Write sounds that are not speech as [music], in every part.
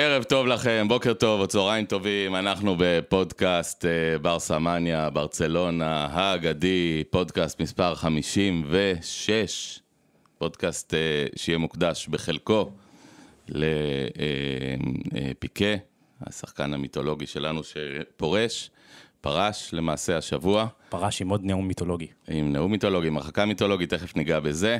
ערב טוב לכם, בוקר טוב או צהריים טובים, אנחנו בפודקאסט אה, ברסה מניה, ברצלונה, האגדי, פודקאסט מספר 56, פודקאסט אה, שיהיה מוקדש בחלקו לפיקה, אה, השחקן המיתולוגי שלנו שפורש, פרש למעשה השבוע. פרש עם עוד נאום מיתולוגי. עם נאום מיתולוגי, עם הרחקה מיתולוגית, תכף ניגע בזה.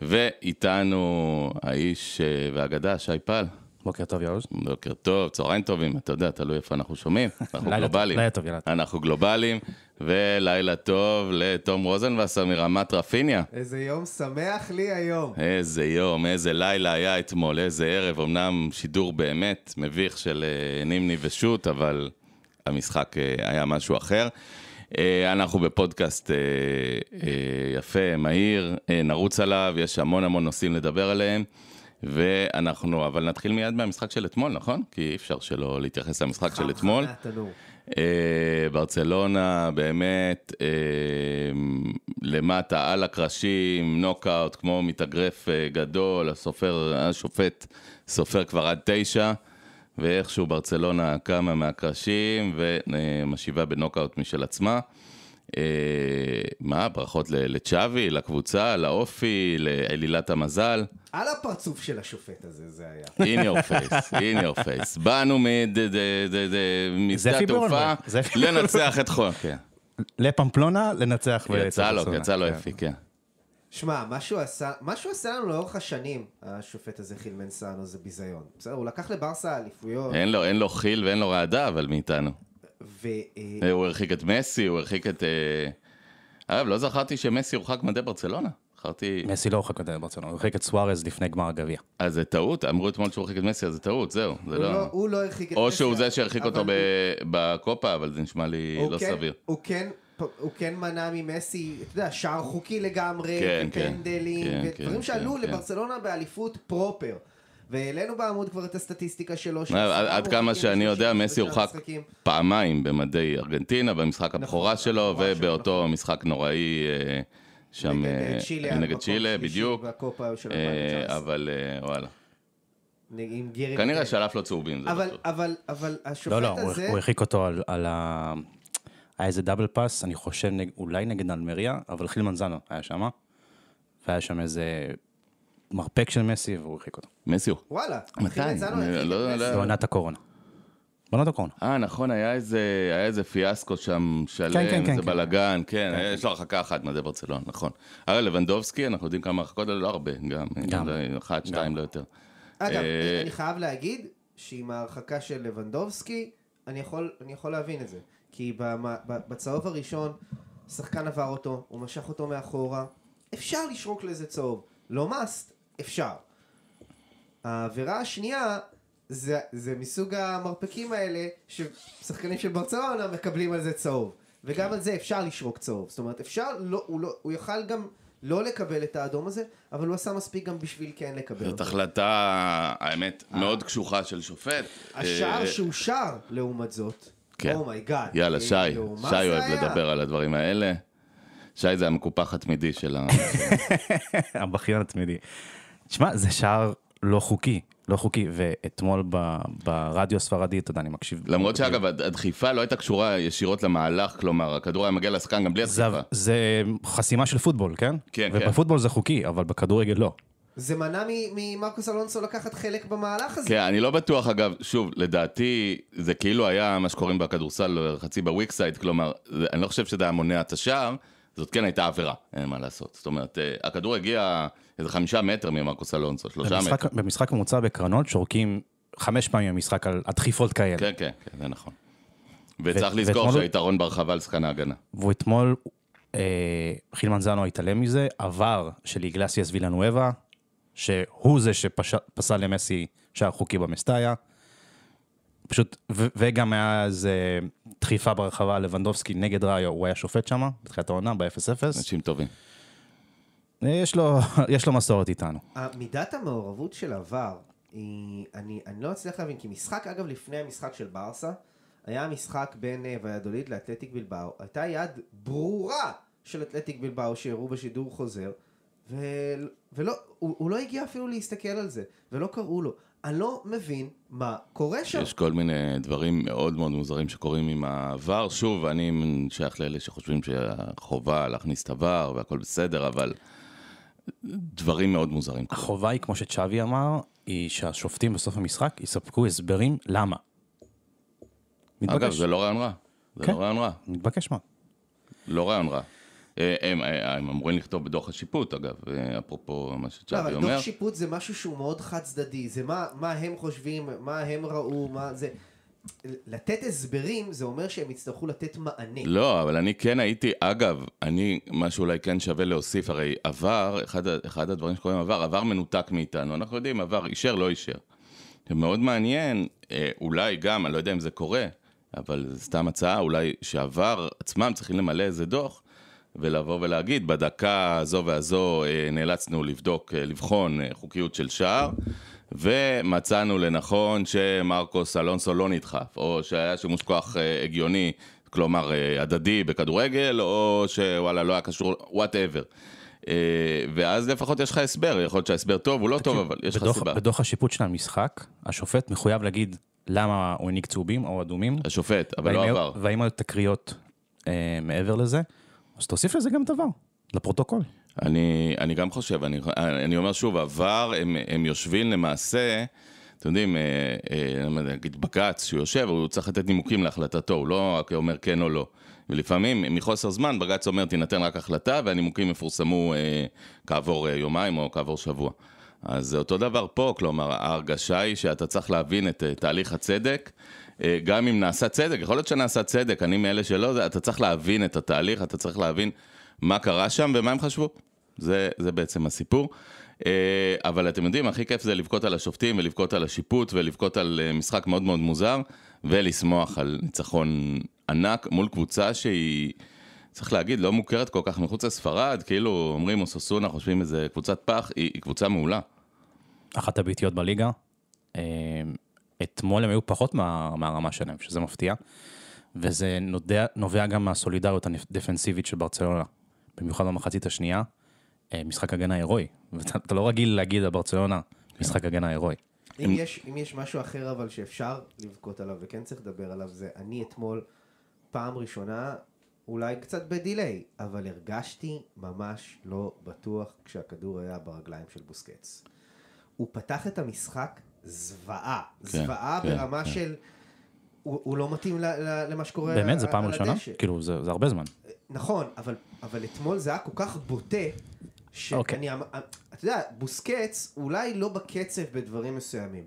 ואיתנו האיש והאגדה, שי פל. בוקר טוב, יאוז. בוקר טוב, צהריים טובים, אתה יודע, תלוי איפה אנחנו שומעים. אנחנו [laughs] גלובליים. לילה טוב, יאללה. אנחנו גלובליים, ולילה טוב לתום רוזנבסר מרמת רפיניה. איזה יום שמח לי היום. איזה יום, איזה לילה היה אתמול, איזה ערב, אמנם שידור באמת מביך של אה, נימני ושות', אבל המשחק אה, היה משהו אחר. אה, אנחנו בפודקאסט יפה, מהיר, נרוץ עליו, יש המון המון נושאים לדבר עליהם. ואנחנו, אבל נתחיל מיד מהמשחק של אתמול, נכון? כי אי אפשר שלא להתייחס למשחק של אתמול. אה, ברצלונה, באמת, אה, למטה, על הקרשים, נוקאוט, כמו מתאגרף אה, גדול, הסופר, השופט סופר כבר עד תשע, ואיכשהו ברצלונה קמה מהקרשים ומשיבה בנוקאוט משל עצמה. אה, מה, ברכות לצ'אבי, לקבוצה, לאופי, לאלילת המזל. על הפרצוף של השופט הזה, זה היה. In your face, in your face. באנו מזדה התעופה לנצח את חום, כן. לפמפלונה, לנצח. יצא לו, יצא לו יפי, כן. כן. שמע, מה שהוא עשה, מה שהוא עשה לנו לאורך השנים, השופט הזה חיל מנסנו, זה ביזיון. בסדר, הוא לקח לברסה אליפויות. אין לו, אין לו חיל ואין לו רעדה, אבל מאיתנו. ו... אה, אה, הוא הרחיק את מסי, הוא הרחיק את... אה, אגב, לא זכרתי שמסי הורחק מדי ברצלונה. זכרתי... מסי לא הורחק מדי ברצלונה, הוא הרחיק את סוארז לפני גמר הגביע. אז זה טעות? אמרו אתמול שהוא הרחיק את מסי, אז זה טעות, זהו. זה הוא לא... לא... הוא לא הרחיק את מסי. או שהוא זה שהרחיק אותו הוא... בקופה, אבל זה נשמע לי לא כן, סביר. הוא כן... הוא כן מנע ממסי, אתה יודע, שער חוקי לגמרי, כן, כן. פנדלים, כן, ודברים כן, שעלו כן, כן. לברצלונה כן. באליפות פרופר. והעלינו בעמוד כבר את הסטטיסטיקה שלו. אה, עד כמה שאני יודע, מסי הורחק פעמיים במדי ארגנטינה, במשחק נכון, נכון, הבכורה שלו ובאותו נכון. משחק נוראי. אה, שם נגד אה, צ'ילה, בדיוק, אבל וואלה. כנראה שלף לו צהובים, זה אבל, אבל השופט הזה... לא, לא, הוא הרחיק אותו על ה... היה איזה דאבל פאס, אני חושב אולי נגד אלמריה, אבל חילמן זאנו היה שם, והיה שם איזה מרפק של מסי והוא הרחיק אותו. מסי הוא. וואלה. מתי? לא בעונת הקורונה. בעונת הקורונה. אה, נכון, היה איזה, היה איזה פיאסקו שם שלם, כן, כן, איזה כן, כן. בלאגן, כן, כן, יש כן. לו הרחקה אחת מזה ברצלון, נכון. הרי לבנדובסקי, אנחנו יודעים כמה הרחקות, לא הרבה, גם, גם. אחת, שתיים, לא יותר. אגב, אה, אני חייב להגיד שעם ההרחקה של לבנדובסקי, אני יכול, אני יכול להבין את זה. כי בצהוב הראשון, שחקן עבר אותו, הוא משך אותו מאחורה, אפשר לשרוק לזה צהוב. לא מאסט, אפשר. העבירה השנייה זה, זה מסוג המרפקים האלה ששחקנים של ברצלונה מקבלים על זה צהוב. וגם כן. על זה אפשר לשרוק צהוב. זאת אומרת, אפשר, לא, הוא, לא, הוא יכל גם לא לקבל את האדום הזה, אבל הוא עשה מספיק גם בשביל כן לקבל אותו. זאת החלטה, האמת, אה? מאוד קשוחה של שופט. השער אה... שהוא שר, לעומת זאת. כן. אומייגאד. Oh יאללה, שי, שי אוהב לדבר על הדברים האלה. שי זה המקופח התמידי של ה... [laughs] הבכיין התמידי. תשמע, זה שער לא חוקי. לא חוקי, ואתמול ב, ברדיו הספרדי, אתה יודע, אני מקשיב. למרות שאגב, הדחיפה לא הייתה קשורה ישירות למהלך, כלומר, הכדור היה מגיע לשחקן גם בלי הדחיפה. זה, זה חסימה של פוטבול, כן? כן, ובפוטבול כן. ובפוטבול זה חוקי, אבל בכדורגל לא. זה מנע ממרקוס אלונסו לקחת חלק במהלך הזה. כן, אני לא בטוח, אגב, שוב, לדעתי, זה כאילו היה מה שקוראים בכדורסל, לא, חצי בוויקסייד, כלומר, אני לא חושב שזה היה מונע את השער. זאת כן הייתה עבירה, אין מה לעשות. זאת אומרת, אה, הכדור הגיע איזה חמישה מטר ממרקוס אלונסו, שלושה במשחק, מטר. במשחק ממוצע בקרנות שורקים חמש פעמים במשחק על, הדחיפות כאלה. כן, כן, כן, זה נכון. וצריך ו- לזכור ואתמול... שהיתרון ברחבה על שחקן ההגנה. ואתמול אה, חילמן זנו התעלם מזה, עבר של איגלסיאס וילנואבה, שהוא זה שפסל למסי שער חוקי במסטאיה. פשוט, ו- וגם היה איזה דחיפה ברחבה, לבנדובסקי נגד ראיו, הוא היה שופט שם, בתחילת העונה, ב-0-0. אנשים טובים. אה, יש לו, [laughs] יש לו מסורת איתנו. מידת המעורבות של עבר, היא, אני, אני לא אצליח להבין, כי משחק, אגב, לפני המשחק של ברסה, היה משחק בין אה, ויאדוליד לאתלטיק בלבאו, הייתה יד ברורה של אתלטיק בלבאו שהראו בשידור חוזר, ו... ולא, הוא, הוא לא הגיע אפילו להסתכל על זה, ולא קראו לו. אני לא מבין מה קורה שם. יש כל מיני דברים מאוד מאוד מוזרים שקורים עם הוואר. שוב, אני שייך לאלה שחושבים שהחובה להכניס את הוואר והכל בסדר, אבל דברים מאוד מוזרים. החובה היא, כמו שצ'אבי אמר, היא שהשופטים בסוף המשחק יספקו הסברים למה. מתבקש. אגב, זה לא רעיון רע. זה כן. לא רעיון רע. מתבקש מה? לא רעיון רע. אה, הם, אה, הם אמורים לכתוב בדוח השיפוט, אגב, אה, אפרופו מה שצ'אבי לא, אומר. אבל דוח שיפוט זה משהו שהוא מאוד חד צדדי, זה מה, מה הם חושבים, מה הם ראו, מה זה... לתת הסברים זה אומר שהם יצטרכו לתת מענה. לא, אבל אני כן הייתי, אגב, אני, מה שאולי כן שווה להוסיף, הרי עבר, אחד, אחד הדברים שקוראים עבר, עבר מנותק מאיתנו, אנחנו יודעים, עבר אישר, לא אישר. זה מאוד מעניין, אולי גם, אני לא יודע אם זה קורה, אבל זו סתם הצעה, אולי שעבר עצמם צריכים למלא איזה דוח, ולבוא ולהגיד, בדקה הזו והזו אה, נאלצנו לבדוק, אה, לבחון אה, חוקיות של שער, ומצאנו לנכון שמרקוס אלונסו לא נדחף, או שהיה שימוש כוח הגיוני, כלומר הדדי בכדורגל, או שוואלה לא היה קשור, וואטאבר. ואז לפחות יש לך הסבר, יכול להיות שההסבר טוב, הוא לא טוב, אבל יש לך סיבה. בדוח השיפוט של המשחק, השופט מחויב להגיד למה הוא העניק צהובים או אדומים. השופט, אבל לא עבר. והאם היו תקריות מעבר לזה? אז תוסיף לזה גם דבר, לפרוטוקול. אני, אני גם חושב, אני, אני אומר שוב, עבר, הם, הם יושבים למעשה... אתם יודעים, אה, אה, לא נגיד בג"ץ, שהוא יושב, הוא צריך לתת נימוקים להחלטתו, הוא לא רק אומר כן או לא. ולפעמים, מחוסר זמן, בג"ץ אומר, תינתן רק החלטה, והנימוקים יפורסמו אה, כעבור אה, יומיים או כעבור שבוע. אה, אז זה אותו דבר פה, כלומר, ההרגשה היא שאתה צריך להבין את אה, תהליך הצדק. אה, גם אם נעשה צדק, יכול להיות שנעשה צדק, אני מאלה שלא, אתה צריך להבין את התהליך, אתה צריך להבין מה קרה שם ומה הם חשבו. זה, זה בעצם הסיפור. אה, אבל אתם יודעים, הכי כיף זה לבכות על השופטים ולבכות על השיפוט ולבכות על משחק מאוד מאוד מוזר, ולשמוח על ניצחון ענק מול קבוצה שהיא... צריך להגיד, לא מוכרת כל כך מחוץ לספרד, כאילו אומרים אוססונה, חושבים איזה קבוצת פח, היא, היא קבוצה מעולה. אחת הביטיות בליגה. אה, אתמול הם היו פחות מה, מהרמה שלהם, שזה מפתיע. וזה נודע, נובע גם מהסולידריות הדפנסיבית של ברצלונה, במיוחד במחצית השנייה. אה, משחק הגנה הירואי, ואתה לא רגיל להגיד על ברצלונה, כן. משחק הגנה הירואי. אם, יש, אם יש משהו אחר אבל שאפשר לבכות עליו וכן צריך לדבר עליו, זה אני אתמול פעם ראשונה אולי קצת בדיליי, אבל הרגשתי ממש לא בטוח כשהכדור היה ברגליים של בוסקץ. הוא פתח את המשחק זוועה, כן, זוועה כן, ברמה כן. של... הוא, הוא לא מתאים ל, ל, למה שקורה באמת, על הדשא. באמת, זו פעם ראשונה? כאילו, זה, זה הרבה זמן. אה, נכון, אבל, אבל אתמול זה היה כל כך בוטה, שאני... אוקיי. אמ, אמ, אתה יודע, בוסקץ אולי לא בקצב בדברים מסוימים,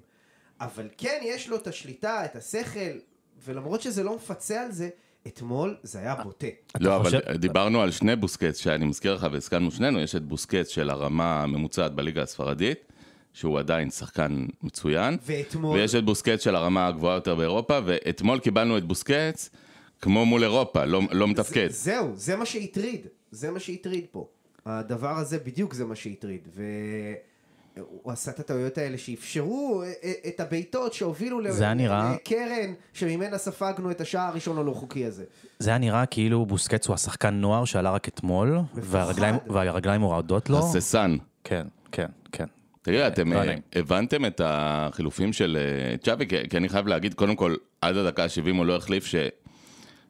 אבל כן יש לו את השליטה, את השכל, ולמרות שזה לא מפצה על זה, אתמול זה היה בוטה. לא, אבל דיברנו על שני בוסקץ, שאני מזכיר לך והסכמנו שנינו, יש את בוסקץ של הרמה הממוצעת בליגה הספרדית. שהוא עדיין שחקן מצוין. ואתמול... ויש את בוסקץ של הרמה הגבוהה יותר באירופה, ואתמול קיבלנו את בוסקץ כמו מול אירופה, לא, לא מתפקד. זה, זהו, זה מה שהטריד. זה מה שהטריד פה. הדבר הזה בדיוק זה מה שהטריד. ו... הוא עשה את הטעויות האלה שאפשרו אה, אה, את הבעיטות שהובילו לקרן שממנה ספגנו את השער הראשון הלא חוקי הזה. זה היה נראה כאילו בוסקץ הוא השחקן נוער שעלה רק אתמול, והרגליים, מורדות לו. הססן. כן, כן, כן. תראה, אתם לא אה, הבנתם את החילופים של צ'אבי? כי אני חייב להגיד, קודם כל, עד הדקה ה-70 הוא לא החליף,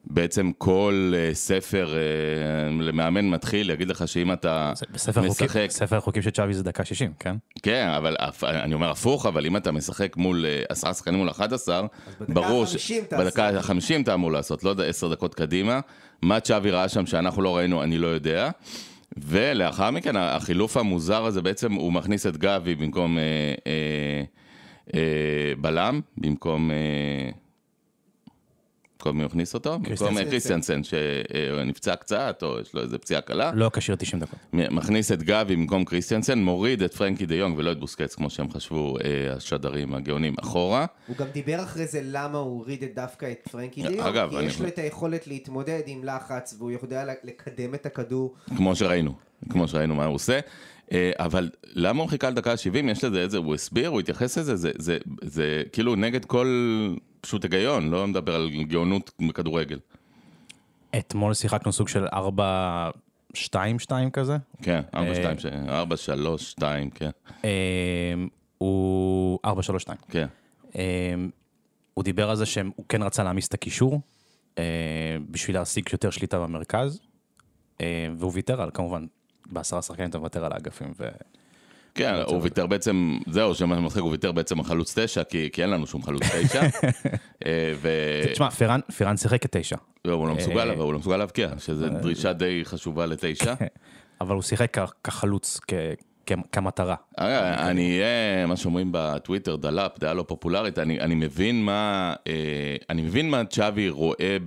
בעצם כל אה, ספר אה, למאמן מתחיל יגיד לך שאם אתה בספר משחק... חוקים, ספר חוקים של צ'אבי זה דקה 60, כן? כן, אבל אני אומר הפוך, אבל אם אתה משחק מול אה, עשרה שחקנים מול 11, ברור שבדקה ה-50 אתה אמור לעשות, לא יודע, עשר דקות קדימה. מה צ'אבי ראה שם שאנחנו לא ראינו, אני לא יודע. ולאחר מכן, החילוף המוזר הזה בעצם, הוא מכניס את גבי במקום אה, אה, אה, בלם, במקום... אה, במקום מי הכניס אותו? במקום קריסטיאנסן שנפצע קצת, או יש לו איזה פציעה קלה. לא כשיר 90 דקות. מכניס את גבי במקום קריסטיאנסן, מוריד את פרנקי דה יונג ולא את בוסקץ, כמו שהם חשבו אה, השדרים הגאונים אחורה. הוא גם דיבר אחרי זה למה הוא הוריד דווקא את פרנקי דה יונג, כי יש לו את היכולת להתמודד עם לחץ, והוא יודע לקדם את הכדור. כמו שראינו, כמו שראינו מה הוא עושה. אה, אבל למה הוא חיכה לדקה ה-70? יש לזה איזה, הוא הסביר, הוא התייחס לזה, זה, זה, זה זה כאילו נגד כל פשוט היגיון, לא מדבר על גאונות בכדורגל. אתמול שיחקנו סוג של 4-2-2 כזה. כן, 4-2, 4-3-2, אה, כן. אה, הוא 4-3-2. כן. הוא דיבר על זה שהוא כן רצה להעמיס את הקישור, בשביל להשיג יותר שליטה במרכז, והוא ויתר על כמובן בעשרה שחקנים אתה מוותר על האגפים. ו... כן, הוא ויתר בעצם, זהו, שם המשחק הוא ויתר בעצם על חלוץ תשע, כי, כי אין לנו שום חלוץ [laughs] תשע. אה, ו... תשמע, פירן, פרן שיחק כתשע. לא, הוא לא מסוגל, אה, אבל הוא לא מסוגל להבקיע, אה, שזו דרישה די חשובה לתשע. [laughs] אבל הוא שיחק כחלוץ, כמטרה. אני אהיה, מה שאומרים בטוויטר, דלאפ, דעה לא פופולרית, אני מבין מה, אני מבין מה צ'אבי רואה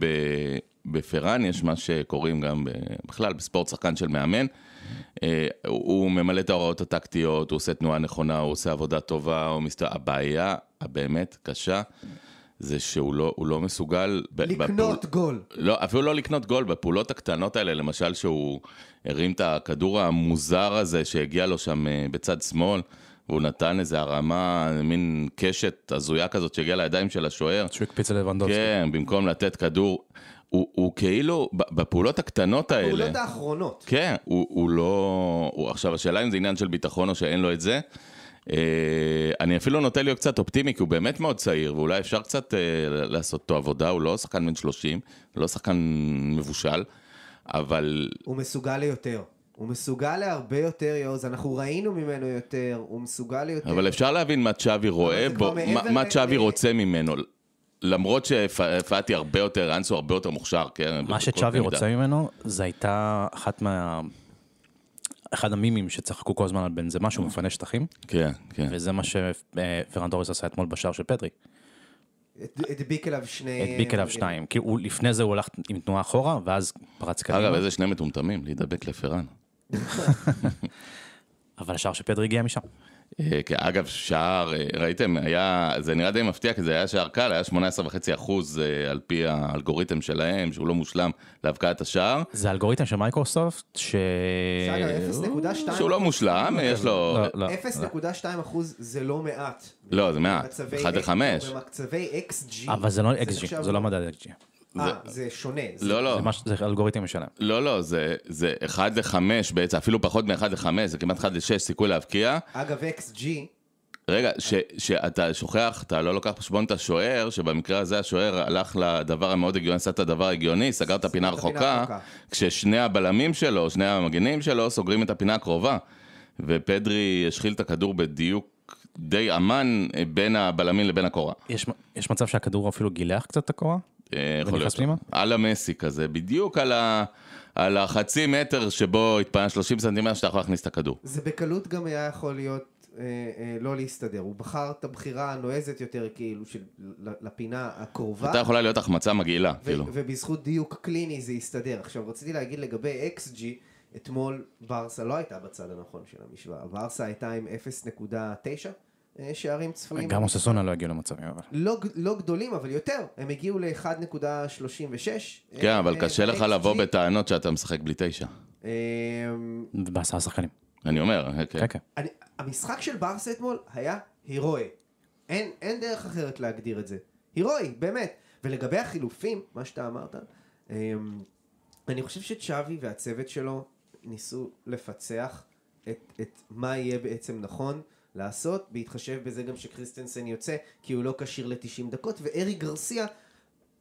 בפירן, יש מה שקוראים גם בכלל בספורט שחקן של מאמן. אה, הוא ממלא את ההוראות הטקטיות, הוא עושה תנועה נכונה, הוא עושה עבודה טובה, הוא מסתובב... הבעיה הבאמת קשה, זה שהוא לא, לא מסוגל... לקנות בפול... גול. לא, אפילו לא לקנות גול, בפעולות הקטנות האלה, למשל שהוא הרים את הכדור המוזר הזה שהגיע לו שם אה, בצד שמאל. והוא נתן איזה הרמה, מין קשת הזויה כזאת שהגיעה לידיים של השוער. שהוא הקפיץ על ללבנדובסקי. כן, במקום לתת כדור. הוא, הוא כאילו, בפעולות הקטנות האלה... בפעולות האחרונות. כן, הוא, הוא לא... הוא, עכשיו, השאלה אם זה עניין של ביטחון או שאין לו את זה. אה, אני אפילו נוטה להיות קצת אופטימי, כי הוא באמת מאוד צעיר, ואולי אפשר קצת אה, לעשות אותו עבודה, הוא לא שחקן בן 30, לא שחקן מבושל, אבל... הוא מסוגל ליותר. הוא מסוגל להרבה יותר, יוז, אנחנו ראינו ממנו יותר, הוא מסוגל ליותר. אבל אפשר להבין מה צ'אבי רואה בו, מה צ'אבי רוצה ממנו. למרות שפאטי הרבה יותר, אנסו הרבה יותר מוכשר, כן? מה שצ'אבי רוצה ממנו, זה הייתה אחת מה... אחד המימים שצחקו כל הזמן על בן זה משהו מפנה שטחים. כן, כן. וזה מה שפרנדוריס עשה אתמול בשער של פטרי. הדביק אליו שני... הדביק אליו שניים. כי לפני זה הוא הלך עם תנועה אחורה, ואז פרץ קדימה. אגב, איזה שני מטומטמים, להידבק לפרן. [laughs] אבל השער של פטרי הגיע משם. אה, אגב, שער, אה, ראיתם, היה, זה נראה די מפתיע, כי זה היה שער קל, היה 18.5% אחוז אה, על פי האלגוריתם שלהם, שהוא לא מושלם להבקעת השער. זה אלגוריתם של מייקרוסופט, ש... 0.2 שהוא לא מושלם, יש לו... 0.2% לא, לא, לא. אחוז זה לא מעט. לא, זה מעט, 1 ל-5. במקצבי XG. אבל זה לא XG, זה לא מדד XG. זה, אה, זה שונה. זה... לא, לא. זה, מש... זה אלגוריתם משלם. לא, לא, זה, זה 1 ל-5 בעצם, אפילו פחות מ-1 ל-5, זה כמעט 1 ל-6 סיכוי להבקיע. אגב, XG... רגע, ש, שאתה שוכח, אתה לא לוקח בחשבון את השוער, שבמקרה הזה השוער הלך לדבר המאוד הגיוני, עשה את הדבר הגיוני, סגר את הפינה הרחוקה, כששני הבלמים שלו, שני המגנים שלו, סוגרים את הפינה הקרובה. ופדרי השחיל את הכדור בדיוק די אמן אה, בין הבלמים לבין הקורה. יש, יש מצב שהכדור אפילו גילח קצת את הקורה? אה, יכול להיות. פנימה? על המסי כזה, בדיוק על ה... על החצי מטר שבו התפנה 30 סנטימטר שאתה יכול להכניס את הכדור. זה בקלות גם היה יכול להיות אה, אה, לא להסתדר. הוא בחר את הבחירה הנועזת יותר כאילו של לפינה הקרובה. אתה יכולה להיות החמצה מגעילה, כאילו. ובזכות דיוק קליני זה הסתדר. עכשיו רציתי להגיד לגבי אקס ג'י, אתמול ברסה לא הייתה בצד הנכון של המשוואה. ברסה הייתה עם 0.9 שערים צפויים. גם אוססונה לא הגיעו למצבים אבל. לא, לא גדולים, אבל יותר. הם הגיעו ל-1.36. כן, אבל אה, קשה לך אה, לבוא בטענות שאתה משחק בלי תשע. אה, בעשרה שחקנים. אני אומר, כן. כן. כן. המשחק של ברסה אתמול היה הירואי. אין, אין דרך אחרת להגדיר את זה. הירואי, באמת. ולגבי החילופים, מה שאתה אמרת, אמ, אני חושב שצ'אבי והצוות שלו ניסו לפצח את, את מה יהיה בעצם נכון. לעשות, בהתחשב בזה גם שקריסטנסן יוצא, כי הוא לא כשיר ל-90 דקות, ואריק גרסיה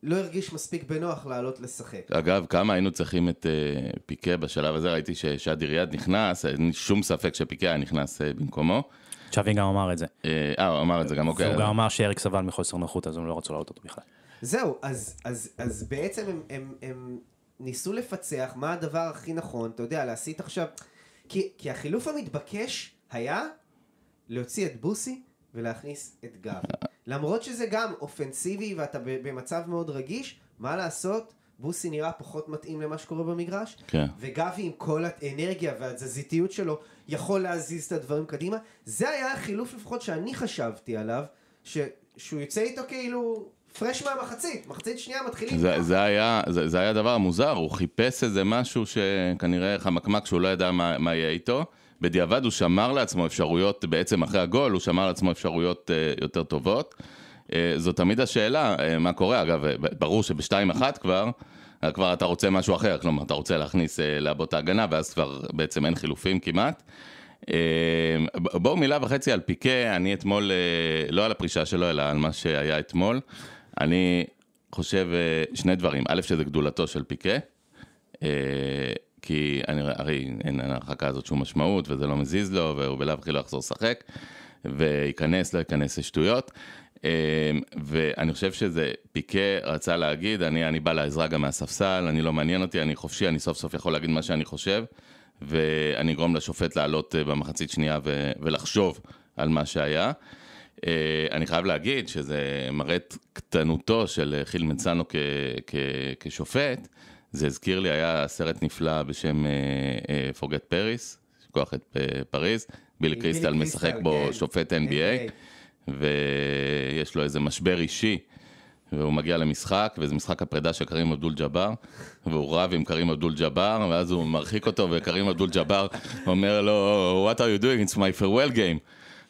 לא הרגיש מספיק בנוח לעלות לשחק. אגב, כמה היינו צריכים את uh, פיקה בשלב הזה, ראיתי ששאדי ריאד נכנס, אה, אין שום ספק שפיקה היה נכנס uh, במקומו. צ'אבי גם אמר את זה. אה, הוא אמר את זה גם, אוקיי. הוא גם אמר שאריק סבל מחוסר נוחות, אז הם לא רצו לעלות אותו בכלל. זהו, אז, אז, אז בעצם הם, הם, הם ניסו לפצח מה הדבר הכי נכון, אתה יודע, להסיט עכשיו... כי, כי החילוף המתבקש היה להוציא את בוסי ולהכניס את גבי. למרות שזה גם אופנסיבי ואתה במצב מאוד רגיש, מה לעשות? בוסי נראה פחות מתאים למה שקורה במגרש, כן. וגבי עם כל האנרגיה והתזזיתיות שלו יכול להזיז את הדברים קדימה. זה היה החילוף לפחות שאני חשבתי עליו, ש... שהוא יוצא איתו כאילו פרש מהמחצית, מחצית שנייה מתחילים. זה, זה, היה, זה, זה היה דבר מוזר, הוא חיפש איזה משהו שכנראה חמקמק שהוא לא ידע מה, מה יהיה איתו. בדיעבד הוא שמר לעצמו אפשרויות, בעצם אחרי הגול, הוא שמר לעצמו אפשרויות אה, יותר טובות. אה, זו תמיד השאלה, אה, מה קורה, אגב, ברור שב-2-1 כבר, כבר אתה רוצה משהו אחר, כלומר, אתה רוצה להכניס, לעבוד את ההגנה, ואז כבר בעצם אין חילופים כמעט. בואו מילה וחצי על פיקה, אני אתמול, לא על הפרישה שלו, אלא על מה שהיה אתמול. אני חושב שני דברים, א', שזה גדולתו של פיקה. כי אני, הרי אין להרחקה הזאת שום משמעות, וזה לא מזיז לו, והוא בלאו הכי לא יחזור לשחק, וייכנס, לא ייכנס לשטויות. אמ, ואני חושב שזה פיקה רצה להגיד, אני, אני בא לעזרה גם מהספסל, אני לא מעניין אותי, אני חופשי, אני סוף סוף יכול להגיד מה שאני חושב, ואני אגרום לשופט לעלות אה, במחצית שנייה ו, ולחשוב על מה שהיה. אה, אני חייב להגיד שזה מראה את קטנותו של אה, חיל מצאנו כשופט. זה הזכיר לי, היה סרט נפלא בשם אה, אה, Forget Paris, שכוח את אה, פריז, ביל קריסטל משחק בו כן. שופט NBA, ויש לו איזה משבר אישי. והוא מגיע למשחק, וזה משחק הפרידה של קרים אבדול ג'אבר, והוא רב עם קרים אבדול ג'אבר, ואז הוא מרחיק אותו, וקרים אבדול ג'אבר אומר לו, What are you doing? It's my farewell game.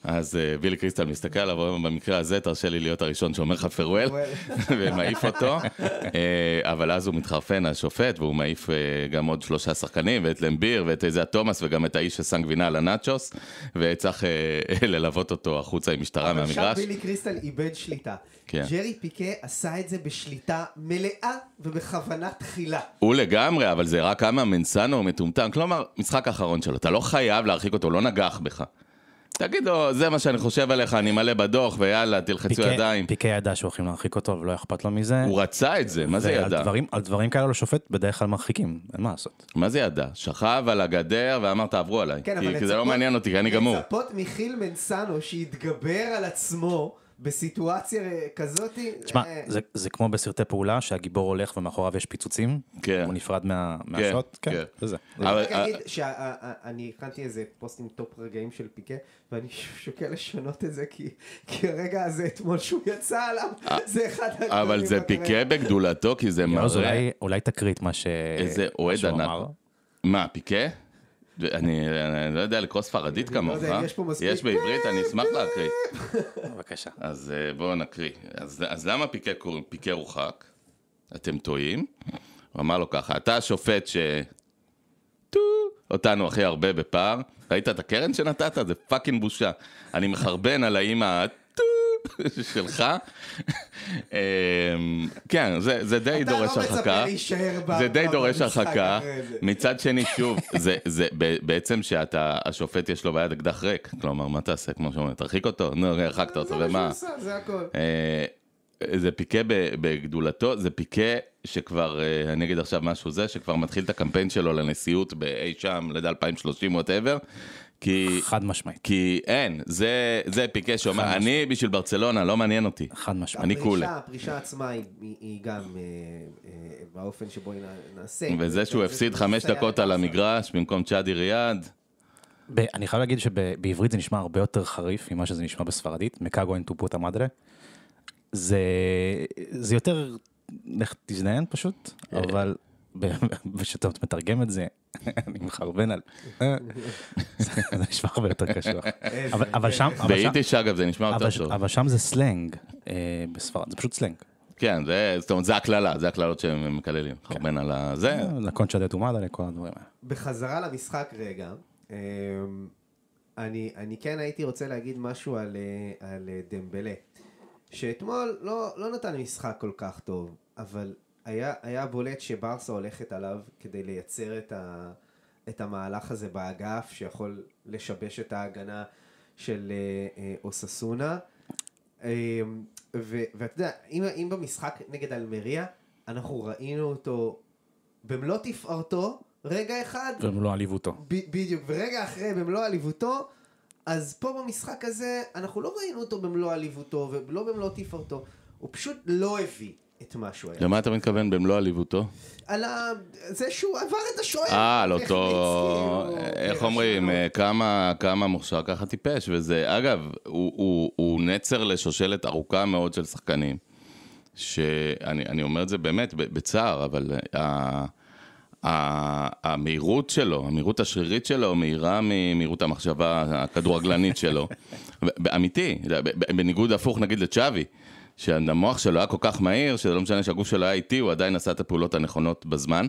אז בילי אה, קריסטל מסתכל עליו, ואומר, במקרה הזה תרשה לי להיות הראשון שאומר לך פרוול, [laughs] ומעיף אותו, אה, אבל אז הוא מתחרפן, השופט, והוא מעיף אה, גם עוד שלושה שחקנים, ואת למביר, ואת איזה תומאס, וגם את האיש ששם גבינה על הנאצ'וס, וצריך ללוות אותו החוצה עם משטרה מהמגרש. עכשיו בילי קריסטל איבד שליטה. כן. ג'רי פיקה עשה את זה בשליטה מלאה ובכוונה תחילה. הוא לגמרי, אבל זה רק כמה מנסנו מטומטם. כלומר, משחק אחרון שלו, אתה לא חייב להרחיק אותו, לא נגח בך. תגיד לו, זה מה שאני חושב עליך, אני מלא בדוח, ויאללה, תלחצו פיקי, ידיים. פיקי ידע שהולכים להרחיק אותו ולא אכפת לו מזה. הוא רצה את זה, מה זה ידע? דברים, על דברים כאלה לשופט לא בדרך כלל מרחיקים, אין מה לעשות. מה זה ידע? שכב על הגדר ואמר, תעברו עליי. כן, כי, כי לצפות, זה לא מעניין אותי, כי אני גמור. לצפות מחיל מנסנו שיתגבר על עצמו... בסיטואציה אה, כזאת... תשמע, אה, זה, כמו בסרטי פעולה שהגיבור הולך ומאחוריו יש פיצוצים, כן. הוא נפרד כן, מהשוט, כן, כן. זה זה. אני רק אגיד אה, שאני הכנתי איזה פוסט עם טופ רגעים של פיקה, ואני [laughs] שוקל לשנות את זה, כי, הרגע הזה אתמול שהוא יצא עליו, זה אחד הגדולים. אבל זה פיקה בגדולתו, כי זה מראה... אולי, תקריא את מה שהוא אמר. מה, פיקה? אני, לא יודע לקרוא ספרדית לא כמוך, יש, פה מספיק, יש בעברית, אני אשמח להקריא. [laughs] בבקשה. אז אה, בואו נקריא. אז, למה פיקר הורחק? אתם טועים? הוא אמר לו ככה, אתה השופט ש... טו, אותנו הכי הרבה בפער, ראית את הקרן שנתת? זה פאקינג בושה. אני מחרבן על האימא שלך. אמ, כן, זה די דורש הרחקה. זה די דורש הרחקה. מצד שני, שוב, זה בעצם שאתה, השופט יש לו ביד אקדח ריק. כלומר, מה תעשה? כמו שאומרים, תרחיק אותו? נו, לא, הרחקת אותו, ומה? זה מה שהוא עושה, זה הכל. אה, זה פיקה בגדולתו, זה פיקה שכבר, אה, אני אגיד עכשיו משהו זה, שכבר מתחיל את הקמפיין שלו לנשיאות באי שם, לדע 2030 וואטאבר, כי... חד משמעית. כי אין, זה, זה פיקה שאומר, אני משמעית. בשביל ברצלונה, לא מעניין אותי. חד משמעית. אני כולה. הפרישה עצמה היא, היא גם אה, אה, באופן שבו היא נעשית. וזה שהוא זה הפסיד זה חמש דקות על המגרש במקום צ'אדי ריאד. ב- אני חייב להגיד שבעברית זה נשמע הרבה יותר חריף ממה שזה נשמע בספרדית, מקאגו אין טופוטה מדלה. זה, זה יותר, לך תזדיין פשוט, אה, אבל ושאתה מתרגם את זה, [laughs] אני מחרבן על... אה, זה נשמע הרבה יותר קשוח. אבל שם... ביידיש אגב זה נשמע יותר טוב. אבל שם זה סלנג אה, בספרד, זה פשוט סלנג. כן, זאת אומרת, זה הקללה, זה הקללות שהם מקללים. כן. חרבן על זה. לקונצ'ה דה טומדה, לכל הדברים האלה. בחזרה למשחק רגע, אמ, אני כן הייתי רוצה להגיד משהו על אה, דמבלה. שאתמול לא, לא נתן משחק כל כך טוב, אבל היה, היה בולט שברסה הולכת עליו כדי לייצר את, ה, את המהלך הזה באגף, שיכול לשבש את ההגנה של אה, אה אוססונה. אה, ו, ואתה יודע, אם, אם במשחק נגד אלמריה, אנחנו ראינו אותו במלוא תפארתו, רגע אחד. במלוא עליבותו. בדיוק, ורגע אחרי במלוא עליבותו, אז פה במשחק הזה, אנחנו לא ראינו אותו במלוא עליבותו ולא במלוא תפארתו, הוא פשוט לא הביא. את מה שהוא היה. למה אתה מתכוון במלוא עליבותו? על זה שהוא עבר את השוער. אה, על אותו... כאילו, איך כאילו, אומרים, אה, כמה, כמה מוכשר, ככה טיפש, וזה... אגב, הוא, הוא, הוא נצר לשושלת ארוכה מאוד של שחקנים, שאני אומר את זה באמת בצער, אבל אה, ה, ה, המהירות שלו, המהירות השרירית שלו, מהירה ממהירות המחשבה הכדורגלנית שלו. [laughs] אמיתי, בניגוד הפוך נגיד לצ'אבי. שהמוח שלו היה כל כך מהיר, שזה לא משנה שהגוף שלו היה איטי, הוא עדיין עשה את הפעולות הנכונות בזמן.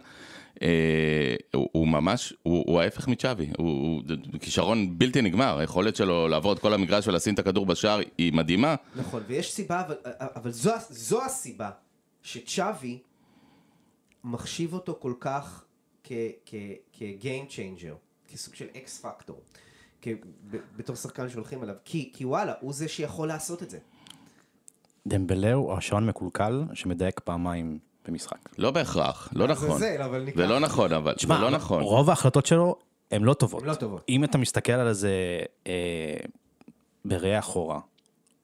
אה, הוא, הוא ממש, הוא, הוא ההפך מצ'אבי, הוא, הוא כישרון בלתי נגמר, היכולת שלו לעבור את כל המגרש ולשים את הכדור בשער היא מדהימה. נכון, ויש סיבה, אבל, אבל זו, זו הסיבה שצ'אבי מחשיב אותו כל כך כ-game changer, כסוג של אקס פקטור, בתור שחקן שהולכים עליו, כי, כי וואלה, הוא זה שיכול לעשות את זה. דמבלה הוא השעון מקולקל שמדייק פעמיים במשחק. לא בהכרח, לא אה, נכון. זה זה, אבל נקרא. לא נכון, אבל זה לא נכון. רוב ההחלטות שלו הן לא טובות. לא טובות. אם אתה מסתכל על זה אה, בראי אחורה,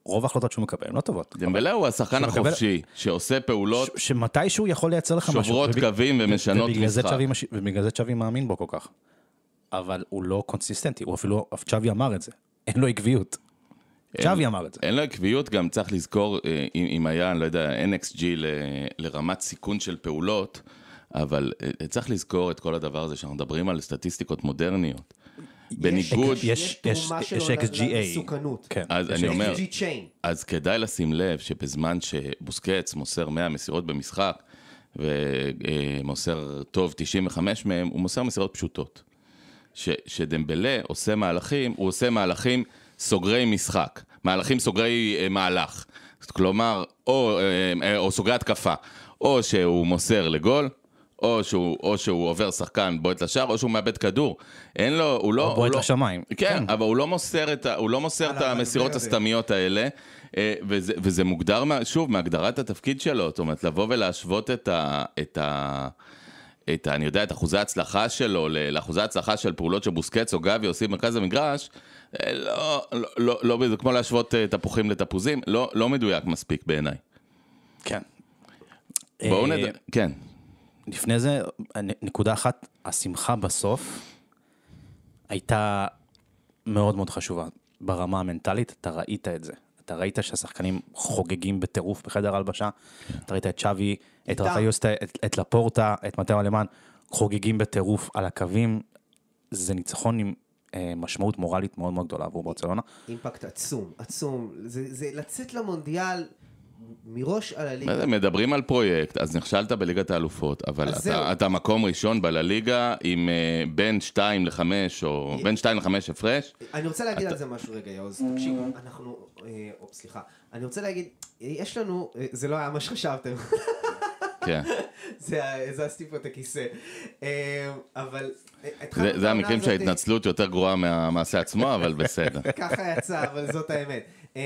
רוב ההחלטות שהוא מקבל הן לא טובות. דמבלה הוא השחקן החופשי, שעושה פעולות... ש- שמתישהו יכול לייצר לך משהו. שוברות קווים ומשנות משחק. ובגלל זה צ'אבי מאמין בו כל כך. אבל הוא לא קונסיסטנטי, הוא אפילו, צ'אבי אמר את זה, אין לו עקביות. צ'אבי אמר את זה. אין לו עקביות, גם צריך לזכור, אה, אם, אם היה, אני לא יודע, NXG ל, לרמת סיכון של פעולות, אבל אה, צריך לזכור את כל הדבר הזה שאנחנו מדברים על סטטיסטיקות מודרניות. בניגוד... יש תרומה שלו למסוכנות. כן. אז אני אומר, אז כדאי לשים לב שבזמן שבוסקץ מוסר 100 מסירות במשחק, ומוסר אה, טוב 95 מהם, הוא מוסר מסירות פשוטות. ש, שדמבלה עושה מהלכים, הוא עושה מהלכים סוגרי משחק, מהלכים סוגרי אה, מהלך, כלומר, או, אה, אה, או סוגרי התקפה, או שהוא מוסר לגול, או שהוא, או שהוא עובר שחקן בועט לשער, או שהוא מאבד כדור. אין לו, הוא לא... או בועט לא- לשמיים. לא, כן, כן, אבל הוא לא מוסר את, הוא לא מוסר את המסירות הסתמיות האלה, וזה, וזה מוגדר, שוב, מהגדרת התפקיד שלו, זאת אומרת, לבוא ולהשוות את ה... את ה את, אני יודע, את אחוזי ההצלחה שלו לאחוזי ההצלחה של פעולות שבוסקץ או גבי עושים במרכז המגרש, לא, לא, לא, לא, זה כמו להשוות אה, תפוחים לתפוזים, לא, לא מדויק מספיק בעיניי. כן. בואו נד... אה, כן. לפני זה, נקודה אחת, השמחה בסוף הייתה מאוד מאוד חשובה. ברמה המנטלית, אתה ראית את זה. אתה ראית שהשחקנים חוגגים בטירוף בחדר הלבשה, אתה ראית את שווי, את רפיוסטה, את, את לפורטה, את מטאו אלמן, חוגגים בטירוף על הקווים. זה ניצחון עם אה, משמעות מורלית מאוד מאוד גדולה עבור ברצלונה. אימפקט עצום, עצום. זה, זה לצאת למונדיאל מראש על הליגה. מדברים על פרויקט, אז נכשלת בליגת האלופות, אבל אתה, זה... אתה מקום ראשון בלליגה עם uh, בין 2 ל-5 או אה, בין 2 ל-5 הפרש. אני רוצה להגיד אתה... על זה משהו רגע, יוז. תקשיב, אנחנו... אה, או, סליחה. אני רוצה להגיד, יש לנו... זה לא היה מה שחשבתם. [laughs] כן. הזזתי [laughs] פה את הכיסא. אמ, אבל... זה המקרים שההתנצלות יותר גרועה מהמעשה עצמו, אבל בסדר. [laughs] ככה יצא, אבל זאת האמת. אמ,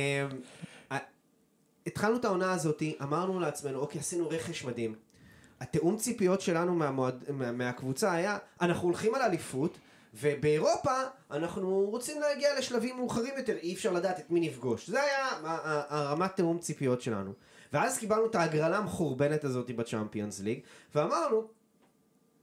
התחלנו את העונה הזאת, אמרנו לעצמנו, אוקיי, עשינו רכש מדהים. התיאום ציפיות שלנו מהקבוצה היה, אנחנו הולכים על אליפות, ובאירופה אנחנו רוצים להגיע לשלבים מאוחרים יותר, אי אפשר לדעת את מי נפגוש. זה היה הרמת תיאום ציפיות שלנו. ואז קיבלנו את ההגרלה המחורבנת הזאת בצ'אמפיונס ליג, ואמרנו,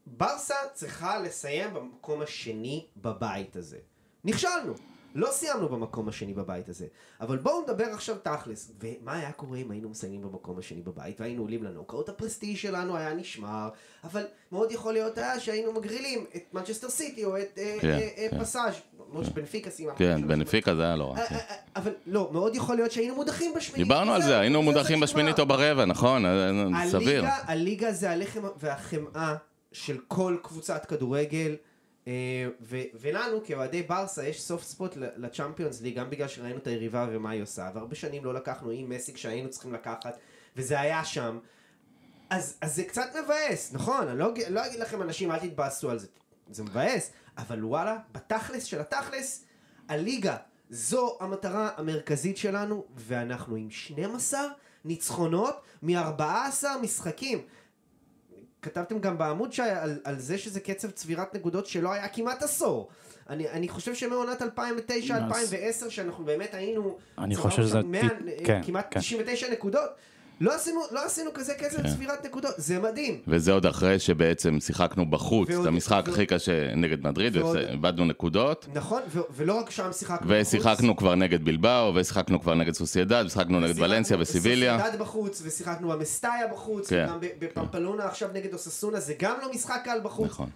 ברסה צריכה לסיים במקום השני בבית הזה. נכשלנו. לא סיימנו במקום השני בבית הזה. אבל בואו נדבר עכשיו תכלס, ומה היה קורה אם היינו מסיימים במקום השני בבית והיינו עולים לנוקאוט, הפרסטיג' שלנו היה נשמר, אבל מאוד יכול להיות היה שהיינו מגרילים את מנצ'סטר סיטי או את פסאז', אה, כן, אה, אה, כן. למרות לא כן. שבנפיקה סיימה. כן, בנפיקה זה היה לא רע. אבל לא, מאוד יכול להיות שהיינו מודחים בשמינית. דיברנו על זה, היינו מודחים בשמינית או ברבע, נכון, סביר. הליגה זה הלחם והחמאה של כל קבוצת כדורגל. אה, ו- ולנו כאוהדי ברסה יש סוף ספוט לצ'אמפיונס ליג גם בגלל שראינו את היריבה ומה היא עושה והרבה שנים לא לקחנו עם מסיק שהיינו צריכים לקחת וזה היה שם אז, אז זה קצת מבאס נכון אני לא, לא אגיד לכם אנשים אל תתבאסו על זה זה מבאס אבל וואלה בתכלס של התכלס הליגה זו המטרה המרכזית שלנו ואנחנו עם 12 ניצחונות מ-14 משחקים כתבתם גם בעמוד שהיה, על, על זה שזה קצב צבירת נקודות שלא היה כמעט עשור. אני, אני חושב שמעונת 2009-2010, שאנחנו באמת היינו... אני חושב שזה... 100, ת... כן, כמעט כן. 99 נקודות, לא עשינו, לא עשינו כזה כסף כן. צבירת נקודות, זה מדהים. וזה עוד אחרי שבעצם שיחקנו בחוץ, ועוד, את המשחק ועוד, הכי קשה נגד מדריד, ואיבדנו נקודות. נכון, ו... ולא רק שם שיחקנו ושיחקנו בחוץ. ושיחקנו כבר נגד בלבאו, ושיחקנו כבר נגד סוסיידד, ושיחקנו נגד ולנסיה וסיביליה. ושיחקנו בחוץ, ושיחקנו במסטאיה בחוץ, כן. וגם בפמפלונה כן. עכשיו נגד אוססונה, זה גם לא משחק קל בחוץ. נכון.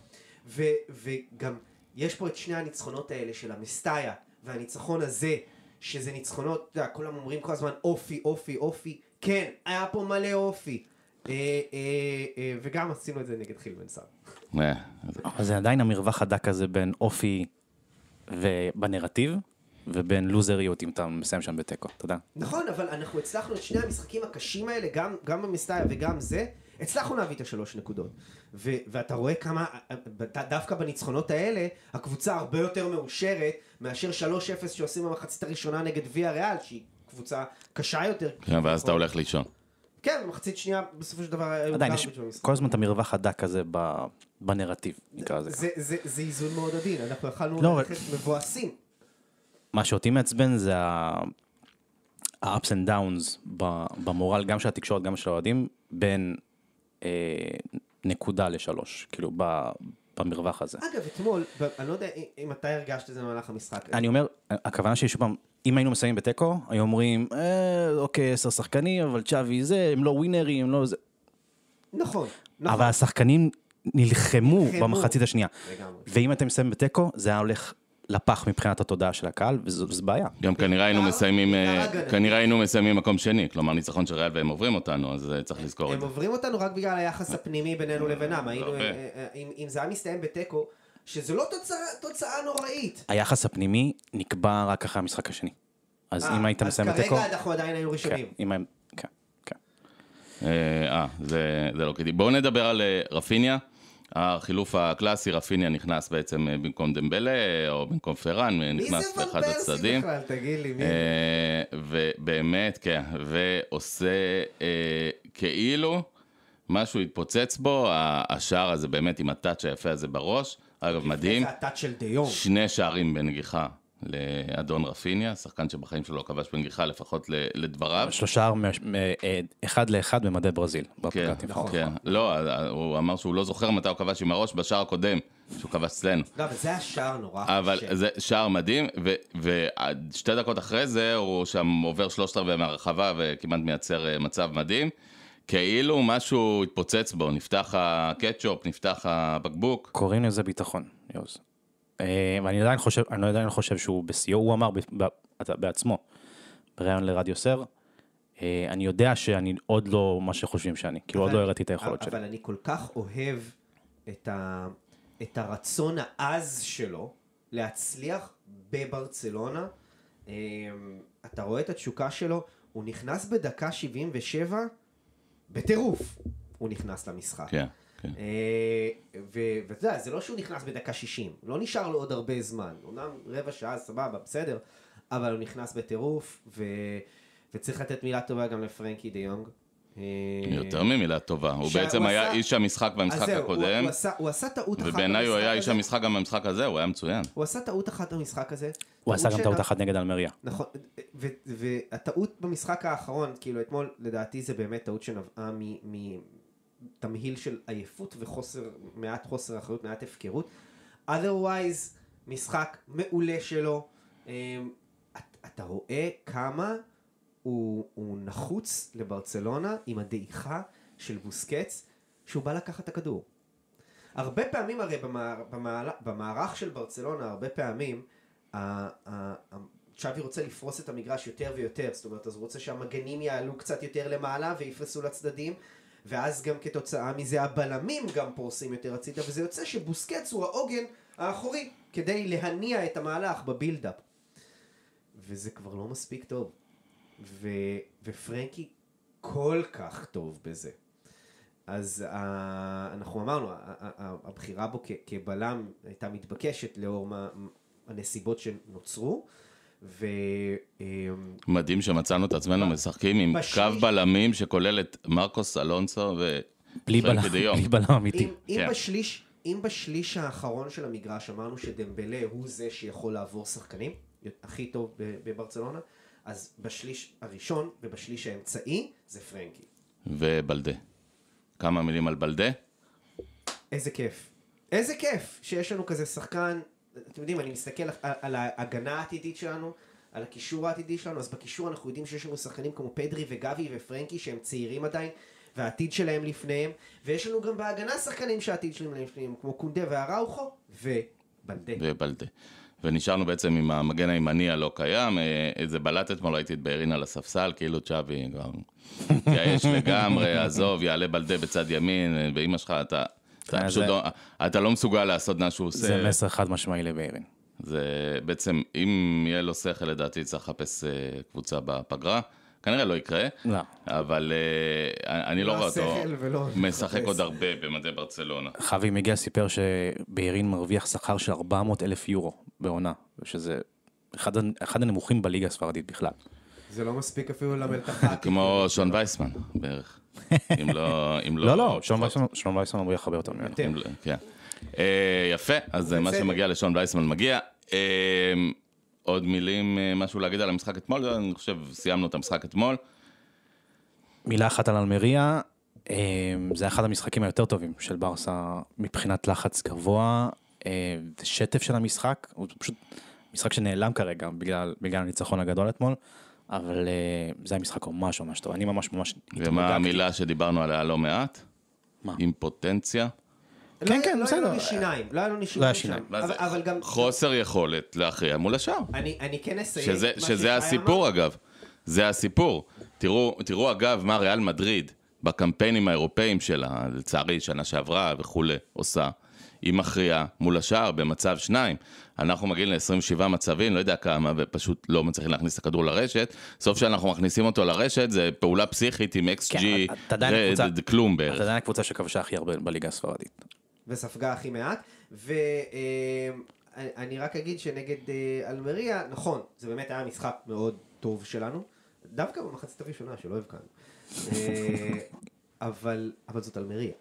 ו... וגם יש פה את שני הניצחונות האלה של המסטאיה, והניצחון הזה, שזה ניצחונות, אתה יודע, כולם אומרים כל הזמן אופי, אופי, אופי. כן, היה פה מלא אופי. אה, אה, אה, וגם עשינו את זה נגד חיל בן סער. זה עדיין המרווח הדק הזה בין אופי ובנרטיב, ובין לוזריות, אם אתה מסיים שם בתיקו, תודה. נכון, אבל אנחנו הצלחנו את שני המשחקים הקשים האלה, גם, גם במסטאיה וגם זה, הצלחנו להביא את השלוש נקודות. ואתה רואה כמה, דווקא בניצחונות האלה, הקבוצה הרבה יותר מאושרת מאשר 3-0 שעושים במחצית הראשונה נגד ויה ריאל, שהיא קבוצה קשה יותר. כן, ואז אתה הולך לישון. כן, מחצית שנייה, בסופו של דבר... עדיין יש כל הזמן את המרווח הדק הזה בנרטיב, נקרא לזה ככה. זה איזון מאוד עדין, אנחנו יכלנו לא, ללכת מבואסים. מה שאותי מעצבן זה ה-ups and downs במורל, גם של התקשורת, גם של האוהדים, בין אה, נקודה לשלוש, כאילו, במרווח הזה. אגב, אתמול, אני לא יודע אם אתה הרגשת את זה במהלך המשחק. אני אומר, הכוונה שלי שוב פעם, אם היינו מסיימים בתיקו, היו אומרים, אה, אוקיי, עשר שחקנים, אבל צ'אבי זה, הם לא ווינרים, הם לא זה. נכון, נכון. אבל השחקנים נלחמו, נלחמו. במחצית השנייה. לגמרי. ואם אתם מסיימים בתיקו, זה היה הולך לפח מבחינת התודעה של הקהל, וזו בעיה. גם כנראה היינו אה, מסיימים, אה, כנראה היינו מסיימים מקום שני, כלומר ניצחון של ריאל והם עוברים אותנו, אז אה, צריך לזכור את זה. הם עוברים אותנו רק בגלל היחס הפנימי בינינו לבינם, אם זה היה מסתיים בתיקו... שזה לא תוצאה, תוצאה נוראית. היחס הפנימי נקבע רק אחרי המשחק השני. אז אה, אם היית מסיים את תיקו... אז כרגע אנחנו עדיין היינו כן, ראשונים. כן, כן. אה, אה, זה זה לא קריטי. בואו נדבר על אה, רפיניה. החילוף הקלאסי, רפיניה נכנס בעצם במקום דמבלה, או במקום פראן, נכנס לאחד הצדדים. מי זה ון בכלל, תגיד לי, מי זה? אה, ובאמת, כן, ועושה אה, כאילו משהו התפוצץ בו, השער הזה באמת עם הטאצ' היפה הזה בראש. אגב, מדהים. איזה הטאט של דיור. שני שערים בנגיחה לאדון רפיניה, שחקן שבחיים שלו כבש בנגיחה, לפחות לדבריו. שלושה אה, אה, אחד לאחד במדי ברזיל. כן, כן. לא, אה, הוא אמר שהוא לא זוכר מתי הוא כבש עם הראש בשער הקודם. שהוא כבש אצלנו. לא, אבל זה היה שער נורא קשה. אבל זה שער מדהים, ושתי דקות אחרי זה הוא שם עובר שלושת רבעי מהרחבה וכמעט מייצר מצב מדהים. כאילו משהו התפוצץ בו, נפתח הקטשופ, נפתח הבקבוק. קוראים לזה ביטחון, יוז. אה, ואני עדיין חושב, אני לא עדיין חושב שהוא בשיאו, הוא אמר בעצמו, בריאיון לרדיו סר, אה, אני יודע שאני עוד לא מה שחושבים שאני, כאילו עוד לא הראתי את היכולות שלי. אבל אני כל כך אוהב את, ה, את הרצון העז שלו להצליח בברצלונה. אה, אתה רואה את התשוקה שלו, הוא נכנס בדקה 77, בטירוף הוא נכנס למשחק. כן. כן. אה, ואתה יודע, זה לא שהוא נכנס בדקה 60, לא נשאר לו עוד הרבה זמן, אומנם רבע שעה סבבה, בסדר, אבל הוא נכנס בטירוף, ו... וצריך לתת מילה טובה גם לפרנקי דה יונג, יותר ממילה טובה, הוא בעצם הוא היה עשה... איש המשחק במשחק זהו, הקודם. הוא, הוא, עשה, הוא עשה טעות אחת ובעיניי הוא היה איש המשחק גם במשחק הזה, הוא היה מצוין. הוא עשה טעות אחת במשחק הזה. הוא עשה גם טעות אחת נגד אלמריה. נכון, והטעות במשחק האחרון, כאילו אתמול, לדעתי זה באמת טעות שנבעה מתמהיל של עייפות וחוסר, מעט חוסר אחריות, מעט הפקרות. otherwise, משחק מעולה שלו. אמ, אתה רואה כמה... הוא, הוא נחוץ לברצלונה עם הדעיכה של בוסקץ שהוא בא לקחת את הכדור. הרבה פעמים הרי במער, במערך של ברצלונה, הרבה פעמים צ'אבי רוצה לפרוס את המגרש יותר ויותר, זאת אומרת, אז הוא רוצה שהמגנים יעלו קצת יותר למעלה ויפרסו לצדדים, ואז גם כתוצאה מזה הבלמים גם פורסים יותר הצידה, וזה יוצא שבוסקץ הוא העוגן האחורי כדי להניע את המהלך בבילדאפ. וזה כבר לא מספיק טוב. ו, ופרנקי כל כך טוב בזה. אז uh, אנחנו אמרנו, הבחירה בו כ, כבלם הייתה מתבקשת לאור מה, הנסיבות שנוצרו. ו... אמ, מדהים שמצאנו את עצמנו משחקים עם בשליש... קו בלמים שכולל את מרקוס אלונסו ו... בלי בלם, בלי בלם אמיתי. אם, אם, כן. בשליש, אם בשליש האחרון של המגרש אמרנו שדמבלה הוא זה שיכול לעבור שחקנים, הכי טוב בברצלונה, אז בשליש הראשון ובשליש האמצעי זה פרנקי. ובלדה. כמה מילים על בלדה? איזה כיף. איזה כיף שיש לנו כזה שחקן, אתם יודעים, אני מסתכל על, על ההגנה העתידית שלנו, על הקישור העתידי שלנו, אז בקישור אנחנו יודעים שיש לנו שחקנים כמו פדרי וגבי ופרנקי שהם צעירים עדיין, והעתיד שלהם לפניהם, ויש לנו גם בהגנה שחקנים שהעתיד שלהם לפניהם, כמו קונדה והראוכו ובלדה. ובלדה. ונשארנו בעצם עם המגן הימני הלא קיים, אה, איזה בלט אתמול, הייתי את בארין על הספסל, כאילו צ'אבי כבר התייאש [laughs] לגמרי, עזוב, יעלה בלדה בצד ימין, אה, ואימא שלך, אתה, אתה זה... לא, אתה לא מסוגל לעשות מה שהוא עושה. זה מסר חד משמעי לבארין. זה בעצם, אם יהיה לו שכל, לדעתי צריך לחפש אה, קבוצה בפגרה. כנראה לא יקרה, לא. אבל uh, אני לא, לא רואה אותו משחק ולא עוד הרבה במדי ברצלונה. חווי מגיע סיפר שבארין מרוויח שכר של 400 אלף יורו בעונה, שזה אחד, אחד הנמוכים בליגה הספרדית בכלל. זה לא מספיק אפילו למלתחה. כמו שון וייסמן בערך. אם לא, אם לא... לא, לא, שון וייסמן מרוויח הרבה יותר ממנו. כן. לא, כן. אה, יפה, אז מה שמגיע לשון וייסמן מגיע. אה, עוד מילים, אה, משהו להגיד על המשחק אתמול? אני חושב, סיימנו את המשחק אתמול. מילה אחת על אלמריה, אה, זה אחד המשחקים היותר טובים של ברסה מבחינת לחץ גבוה, אה, שטף של המשחק, הוא פשוט משחק שנעלם כרגע בגלל, בגלל הניצחון הגדול אתמול, אבל זה היה משחק ממש ממש טוב, אני ממש ממש... התמודדתי. ומה התמודקתי. המילה שדיברנו עליה לא מעט? מה? אימפוטנציה. כן, כן, בסדר. לא היה כן, לא לו שיניים, לא היה לו שיניים. לא היה שיניים. אבל גם... חוסר יכולת להכריע מול השאר. אני כן אסיים. שזה הסיפור אגב. זה הסיפור. תראו אגב מה ריאל מדריד בקמפיינים האירופאיים שלה, לצערי, שנה שעברה וכולי, עושה. היא מכריעה מול השער במצב שניים. אנחנו מגיעים ל-27 מצבים, לא יודע כמה, ופשוט לא מצליחים להכניס את הכדור לרשת. סוף שאנחנו מכניסים אותו לרשת, זה פעולה פסיכית עם אקס-ג'י, כן, כלום בערך. אתה עדיין הקבוצה שכבשה הכי הרבה בליגה הספרדית. וספגה הכי מעט, ואני אה, רק אגיד שנגד אה, אלמריה, נכון, זה באמת היה משחק מאוד טוב שלנו, דווקא במחצית הראשונה שלא הבקענו, אה, אבל, אבל זאת אלמריה.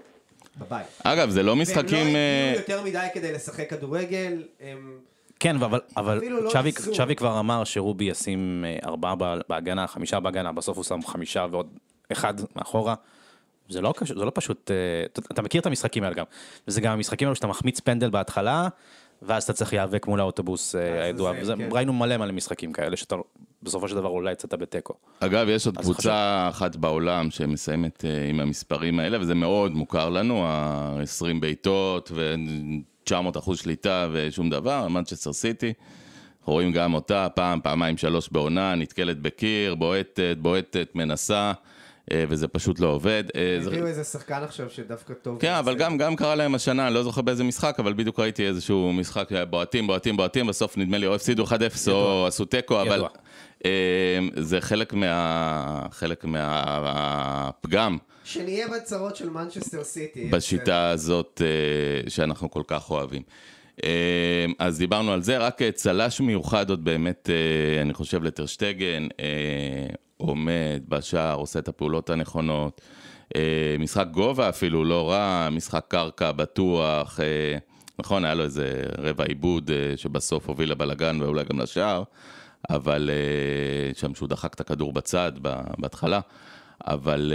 בבית. אגב, זה לא משחקים... והם לא הגיעו יותר מדי כדי לשחק כדורגל, הם... כן, אבל, אבל לא צ'אבי, לא צ'אבי כבר אמר שרובי ישים ארבעה בהגנה, חמישה בהגנה, בסוף הוא שם חמישה ועוד אחד מאחורה. זה לא קשור, זה לא פשוט, אה, אתה מכיר את המשחקים האלה גם, וזה גם המשחקים האלה שאתה מחמיץ פנדל בהתחלה, ואז אתה צריך להיאבק מול האוטובוס אה, אה, הידוע, כן. ראינו מלא מלא משחקים כאלה, שאתה בסופו של דבר אולי יצאת בתיקו. אגב, יש עוד קבוצה חשוב... אחת בעולם שמסיימת עם המספרים האלה, וזה מאוד מוכר לנו, ה-20 בעיטות ו-900 אחוז שליטה ושום דבר, מנצ'סטר סיטי. רואים גם אותה פעם, פעמיים, שלוש בעונה, נתקלת בקיר, בועטת, בועטת, מנסה. אה, וזה פשוט לא עובד. הביאו אה, איזה שחקן עכשיו שדווקא טוב. כן, אבל גם, גם קרה להם השנה, אני לא זוכר באיזה משחק, אבל בדיוק ראיתי איזשהו משחק, אה, בועטים, בועטים, בועטים, בסוף נדמה לי או הפסידו 1-0 או עשו תיקו, אבל זה חלק, מה, חלק מהפגם. שנהיה בצרות של מנצ'סטר סיטי. בשיטה הזאת שאנחנו כל כך אוהבים. אז דיברנו על זה, רק צל"ש מיוחד עוד באמת, אני חושב, לטרשטגן, עומד בשער, עושה את הפעולות הנכונות. אה, משחק גובה אפילו לא רע, משחק קרקע בטוח. אה, נכון, היה לו איזה רבע עיבוד אה, שבסוף הוביל לבלגן ואולי גם לשער, אבל שם שהוא דחק את הכדור בצד בהתחלה. אבל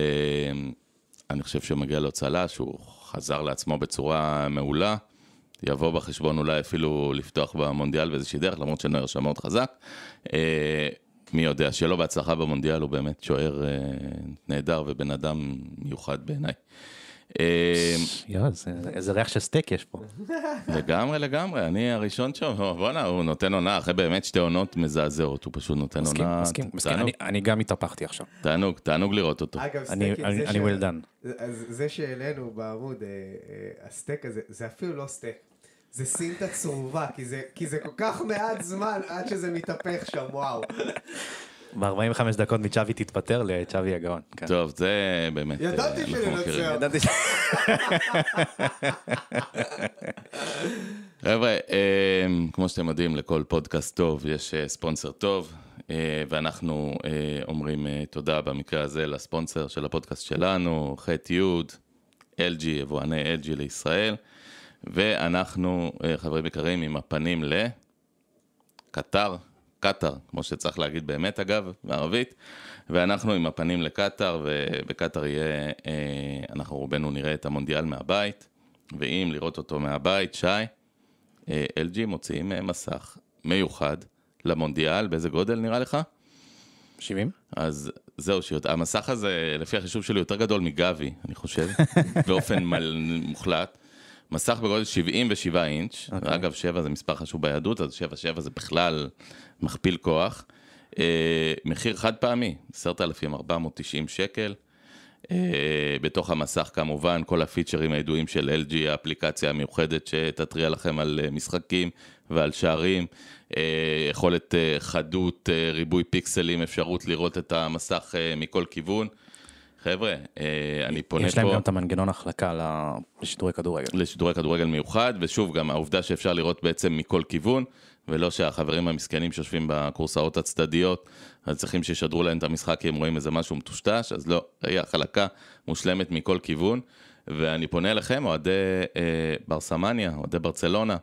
אני חושב שמגיע לו צל"ש, הוא חזר לעצמו בצורה מעולה. יבוא בחשבון אולי אפילו לפתוח במונדיאל באיזושהי דרך, למרות שנוער שם מאוד חזק. מי יודע, שלא בהצלחה במונדיאל, הוא באמת שוער אה, נהדר ובן אדם מיוחד בעיניי. אה, איזה ריח של סטייק יש פה. לגמרי, לגמרי, אני הראשון שם, בואנה, הוא נותן עונה, אחרי באמת שתי עונות מזעזעות, הוא פשוט נותן עונה. מסכים, מסכים, אני גם התהפכתי עכשיו. תענוג, תענוג לראות אותו. אגב, סטייק, אני well done. זה שהעלינו בעמוד, אה, הסטייק הזה, זה אפילו לא סטייק. זה סינטה צרובה, כי זה, כי זה כל כך מעט זמן עד שזה מתהפך שם, וואו. ב-45 דקות מצ'אבי תתפטר לצ'אבי הגאון. כן. טוב, זה באמת... ידעתי אה, שננצח. [laughs] חבר'ה, אה, כמו שאתם יודעים, לכל פודקאסט טוב יש אה, ספונסר טוב, ואנחנו אומרים תודה במקרה הזה לספונסר של הפודקאסט שלנו, חטי יוד, LG, יבואני LG לישראל. ואנחנו, אה, חברים יקרים, עם הפנים לקטר, קטר, כמו שצריך להגיד באמת אגב, בערבית, ואנחנו עם הפנים לקטר, ובקטר יהיה, אה, אנחנו רובנו נראה את המונדיאל מהבית, ואם לראות אותו מהבית, שי, LG אה, מוציאים מסך מיוחד למונדיאל, באיזה גודל נראה לך? 70. אז זהו, שיות, המסך הזה, לפי החישוב שלי, יותר גדול מגבי, אני חושב, [laughs] באופן מל... מוחלט. מסך בגודל 77 אינץ', okay. אגב 7 זה מספר חשוב ביהדות, אז 7-7 זה בכלל מכפיל כוח. Uh, מחיר חד פעמי, 10,490 שקל. Uh, בתוך המסך כמובן כל הפיצ'רים הידועים של LG, האפליקציה המיוחדת שתתריע לכם על אה, משחקים ועל שערים, uh, יכולת uh, חדות, uh, ריבוי פיקסלים, אפשרות לראות את המסך uh, מכל כיוון. חבר'ה, אה, אני פונה יש פה... יש להם גם את המנגנון החלקה לשידורי כדורגל. לשידורי כדורגל מיוחד, ושוב, גם העובדה שאפשר לראות בעצם מכל כיוון, ולא שהחברים המסכנים שיושבים בקורסאות הצדדיות, אז צריכים שישדרו להם את המשחק כי הם רואים איזה משהו מטושטש, אז לא, היא החלקה מושלמת מכל כיוון. ואני פונה אליכם, אוהדי אה, ברסמניה, אוהדי ברצלונה,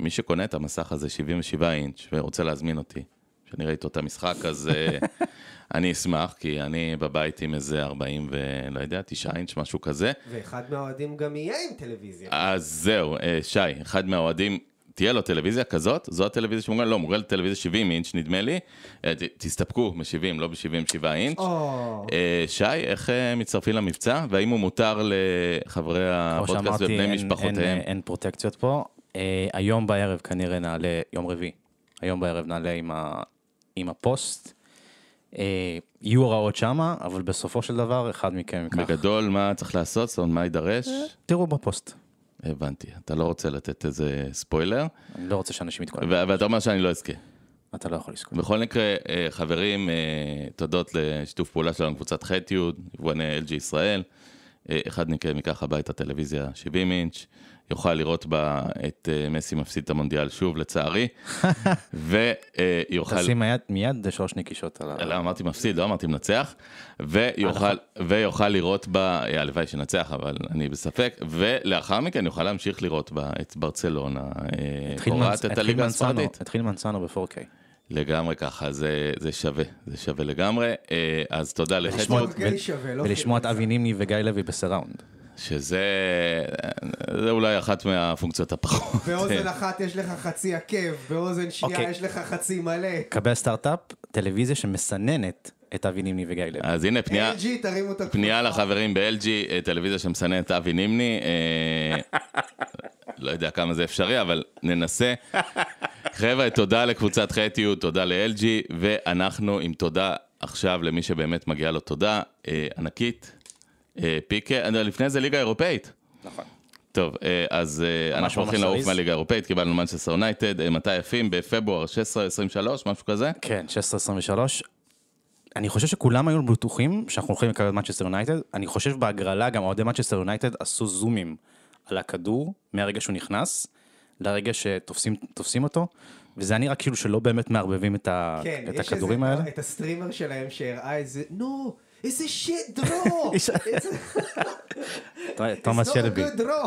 מי שקונה את המסך הזה 77 אינץ' ורוצה להזמין אותי, שאני ראיתי אותו את המשחק, אז אה, [laughs] אני אשמח, כי אני בבית עם איזה 40 ולא יודע, 9 אינץ', משהו כזה. ואחד מהאוהדים גם יהיה עם טלוויזיה. אז זהו, אה, שי, אחד מהאוהדים, תהיה לו טלוויזיה כזאת, זו הטלוויזיה שמוגנת? לא, מוגנת טלוויזיה 70 אינץ', נדמה לי. אה, ת, תסתפקו מ-70, לא ב-77 אינץ'. Oh. שי, איך מצטרפים למבצע, והאם הוא מותר לחברי הפודקאסט ובני משפחותיהם? אין, אין, פרוטקציות פה. היום בערב כנראה נעלה, יום רביעי, היום בערב נעלה עם, ה, עם הפוסט. אה, יהיו הוראות שמה, אבל בסופו של דבר אחד מכם ייקח. בגדול, מה צריך לעשות? זאת אומרת, מה יידרש? תראו בפוסט. הבנתי, אתה לא רוצה לתת איזה ספוילר. אני לא רוצה שאנשים יתקוללו. ואתה אומר שאני לא אזכה. אתה לא יכול לזכות. בכל מקרה, אה, חברים, אה, תודות לשיתוף פעולה שלנו, עם קבוצת חטיוד, יבואני LG ישראל. אחד מכם ייקח הביתה טלוויזיה 70 אינץ'. יוכל לראות בה את אה, מסי מפסיד את המונדיאל שוב, לצערי, [laughs] ויוכל... תשים מיד שלוש נקישות על ה... לא, אמרתי מפסיד, לא אמרתי מנצח, ויוכל, לראות בה, אה, הלוואי שנצח, אבל אני בספק, ולאחר מכן יוכל להמשיך לראות בה את ברצלונה, אה, קוראת את הליגה הספרדית. התחיל מנסנו ב-4K. לגמרי ככה, זה, זה שווה, זה שווה לגמרי. אז תודה לחדשות. לא ולשמוע את אבי נימני וגיא לוי בסראונד. שזה זה אולי אחת מהפונקציות הפחות. באוזן אחת יש לך חצי עקב, באוזן שנייה okay. אוקיי. יש לך חצי מלא. קבל סטארט-אפ, טלוויזיה שמסננת את אבי נימני וגיא לב. אז הנה פנייה, LG, תרימו את פנייה לחברים ב-LG, אה, טלוויזיה שמסנן את אבי נימני. אה, לא יודע כמה זה אפשרי, אבל ננסה. חבר'ה, תודה לקבוצת חטיות, תודה ל-LG, ואנחנו עם תודה עכשיו למי שבאמת מגיעה לו תודה אה, ענקית. אה, פיקה, אה, לפני זה ליגה אירופאית. נכון. טוב, אה, אז אנחנו הולכים לעוף מהליגה האירופאית, קיבלנו מנצ'סטר יונייטד, מתי יפים? בפברואר 16-23, משהו כזה? כן, 16-23. אני חושב שכולם היו בטוחים שאנחנו הולכים לקבל את מנצ'סטר יונייטד. אני חושב בהגרלה גם אוהדי מנצ'סטר יונייטד עשו זומים על הכדור מהרגע שהוא נכנס, לרגע שתופסים אותו, וזה היה נראה כאילו שלא באמת מערבבים את, ה, כן, את הכדורים איזה, האלה. כן, יש את הסטרימר שלהם שהראה איזה, נו, It's it's a a... shit draw. [laughs] Thomas איזה שיט a good draw.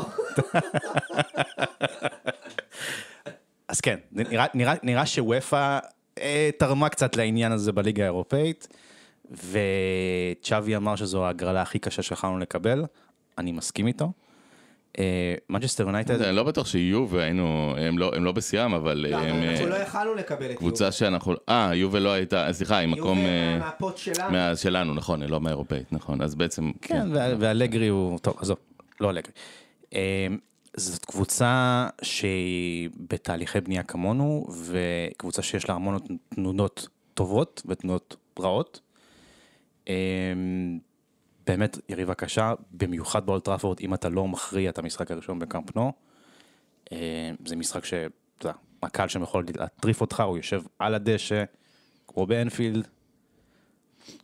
[laughs] אז כן, נראה נראה, נראה שוופא אה, תרמה קצת לעניין הזה בליגה האירופאית, וצ'אבי אמר שזו ההגרלה הכי קשה שיכולנו לקבל, אני מסכים איתו. מנג'סטר אה, יונייטד. אני לא בטוח שיהיו והיינו, לא, הם לא, בשיאם, אבל לא, אה, אנחנו אה, לא יכלנו לקבל את יובל. קבוצה שאנחנו, אה, יובל לא הייתה, סליחה, היא מקום... יובה מהפוט שלנו. שלנו, נכון, היא לא מהאירופאית, נכון, אז בעצם... כן, כן. ואלגרי נכון. הוא, טוב, עזוב, לא אלגרי. זאת קבוצה שהיא בתהליכי בנייה כמונו, וקבוצה שיש לה המון תנונות טובות ותנונות רעות. באמת יריבה קשה, במיוחד באולטראפורד, אם אתה לא מכריע את המשחק הראשון בקמפנו, אה, זה משחק ש... אתה יודע, הקהל שם יכול להטריף אותך, הוא יושב על הדשא, כמו באנפילד.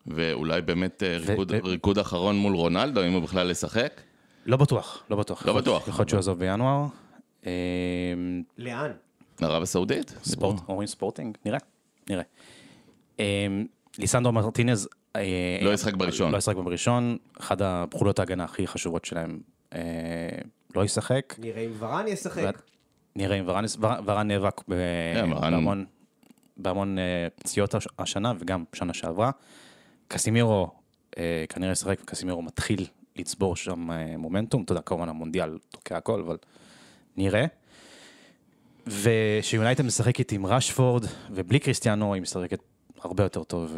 ואולי באמת אה, ריקוד, ו- ריקוד אחרון מול רונלדו, אם הוא בכלל ישחק? לא בטוח, לא בטוח. לא בטוח. יכול להיות שהוא יעזוב בינואר. אה, לאן? ערב הסעודית? ספורט, אומרים ספורטינג? נראה, נראה. ליסנדרו מרטינז אה, לא ישחק בראשון. לא ישחק בראשון, אחת הפעולות ההגנה הכי חשובות שלהם אה, לא ישחק. נראה אם ורן ישחק. נראה אם ורן, ורן נאבק אה, בהמון, בהמון פציעות השנה וגם בשנה שעברה. קסימירו כנראה ישחק וקסימירו מתחיל לצבור שם מומנטום, אתה יודע, כמובן המונדיאל תוקע הכל, אבל נראה. ושיונייטד משחקת עם ראשפורד, ובלי קריסטיאנו היא משחקת הרבה יותר טוב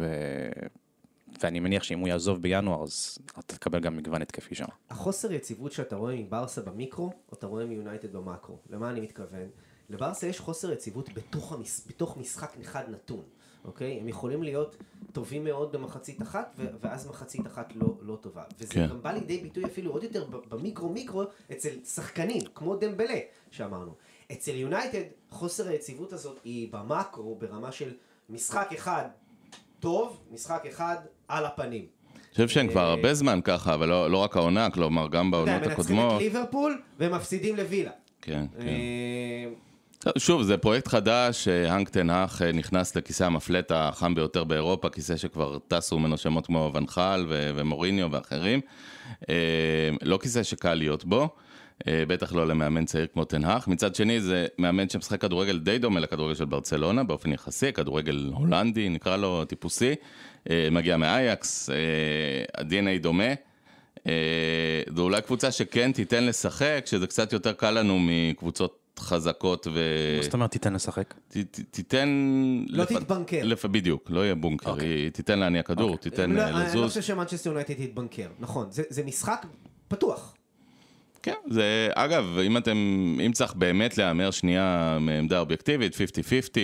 ואני מניח שאם הוא יעזוב בינואר, אז אתה תקבל גם מגוון התקפי שם. החוסר יציבות שאתה רואה מברסה במיקרו, או אתה רואה מיונייטד במקרו. למה אני מתכוון? לברסה יש חוסר יציבות בתוך, המש... בתוך משחק אחד נתון, אוקיי? הם יכולים להיות טובים מאוד במחצית אחת, ו... ואז מחצית אחת לא, לא טובה. וזה כן. גם בא לידי ביטוי אפילו עוד יותר במיקרו-מיקרו אצל שחקנים, כמו דמבלה שאמרנו. אצל יונייטד, חוסר היציבות הזאת היא במקרו ברמה של משחק אחד טוב, משחק אחד על הפנים. אני חושב שהם כבר הרבה זמן ככה, אבל לא, לא רק העונה, כלומר, גם בעונות הקודמות. מנצחים את ליברפול ומפסידים לווילה. כן, אה, כן. שוב, זה פרויקט חדש, אה, האנק תנאך אה, נכנס לכיסא המפלט החם ביותר באירופה, כיסא שכבר טסו ממנו שמות כמו ונחל ומוריניו ואחרים. לא כיסא שקל להיות בו. אה, בטח לא למאמן צעיר כמו תנהך. מצד שני, זה מאמן שמשחק כדורגל די דומה לכדורגל של ברצלונה, באופן יחסי, כדורגל הולנדי, נקרא לו טיפוסי, אה, מגיע מאייקס, אה, ה-DNA דומה. זו אולי קבוצה שכן תיתן לשחק, שזה קצת יותר קל לנו מקבוצות חזקות ו... מה זאת אומרת תיתן לשחק? תיתן... לא תתבנקר. בדיוק, לא יהיה בונקר, אוקיי. היא תיתן להניע כדור, אוקיי. תיתן לזוז. לא, אני לא חושב שמנצ'סטר יונייטד תתבנקר, נכון, זה משחק פתוח. כן, זה, אגב, אם אתם, אם צריך באמת להמר שנייה מעמדה אובייקטיבית, 50-50,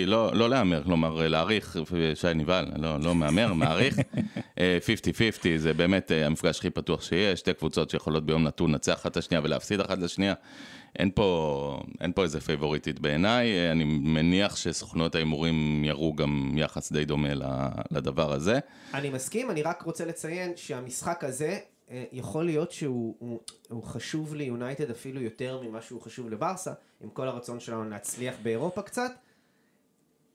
לא, לא להמר, כלומר להעריך, שי נבהל, לא, לא מהמר, מעריך, 50-50 [laughs] אה, זה באמת אה, המפגש הכי פתוח שיש, שתי קבוצות שיכולות ביום נתון לנצח אחת את השנייה ולהפסיד אחת לשנייה. אין פה, אין פה איזה פייבוריטית בעיניי, אה, אני מניח שסוכנויות ההימורים יראו גם יחס די דומה לדבר הזה. אני מסכים, אני רק רוצה לציין שהמשחק הזה אה, יכול להיות שהוא הוא, הוא חשוב ליונייטד אפילו יותר ממה שהוא חשוב לברסה, עם כל הרצון שלנו להצליח באירופה קצת.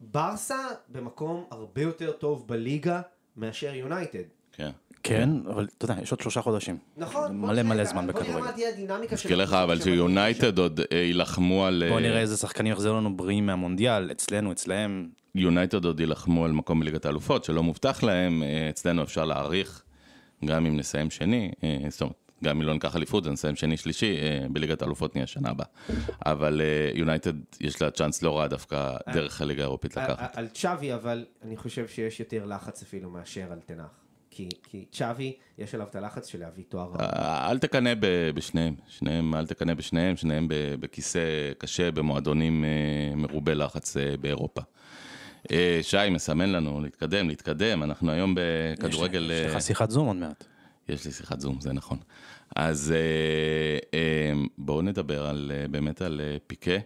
ברסה במקום הרבה יותר טוב בליגה מאשר יונייטד. כן. כן, אבל אתה יודע, יש עוד שלושה חודשים. נכון. מלא אוקיי, מלא אוקיי, זמן בכדורגל. בוא נראה מה תהיה הדינמיקה של... מזכיר לך, אבל שיונייטד עוד אה, יילחמו על... בוא אה, נראה איזה שחקנים יחזרו לנו בריאים מהמונדיאל, אצלנו, אצלהם. יונייטד עוד יילחמו על מקום בליגת האלופות, שלא מובטח להם, אצלנו אפשר להעריך גם אם נסיים שני, אה, זאת אומרת, גם אם לא ניקח אליפות, זה נסיים שני שלישי, אה, בליגת האלופות נהיה שנה הבאה. אבל אה, יונייטד, יש לה צ'אנס לא רע דווקא דרך הליגה האירופית לקחת. על צ'אבי, אבל אני חושב שיש יותר לחץ אפילו מאשר על תנח. כי, צ'אבי, יש עליו את הלחץ של להביא תואר. אל תקנא בשניהם, שניהם, אל תקנא בשניהם, שניהם בכיסא קשה במועדונים מרובי לחץ באירופה. אה, שי מסמן לנו להתקדם, להתקדם, אנחנו היום בכדורגל... יש אה, לך שיחת זום עוד מעט. יש לי שיחת זום, זה נכון. אז אה, בואו נדבר על, באמת על פיקה.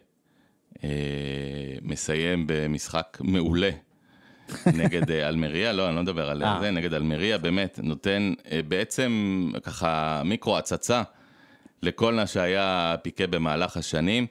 מסיים במשחק מעולה [laughs] נגד אלמריה, לא, אני לא מדבר על זה, נגד אלמריה, באמת, נותן בעצם ככה מיקרו הצצה לכל מה שהיה פיקה במהלך השנים.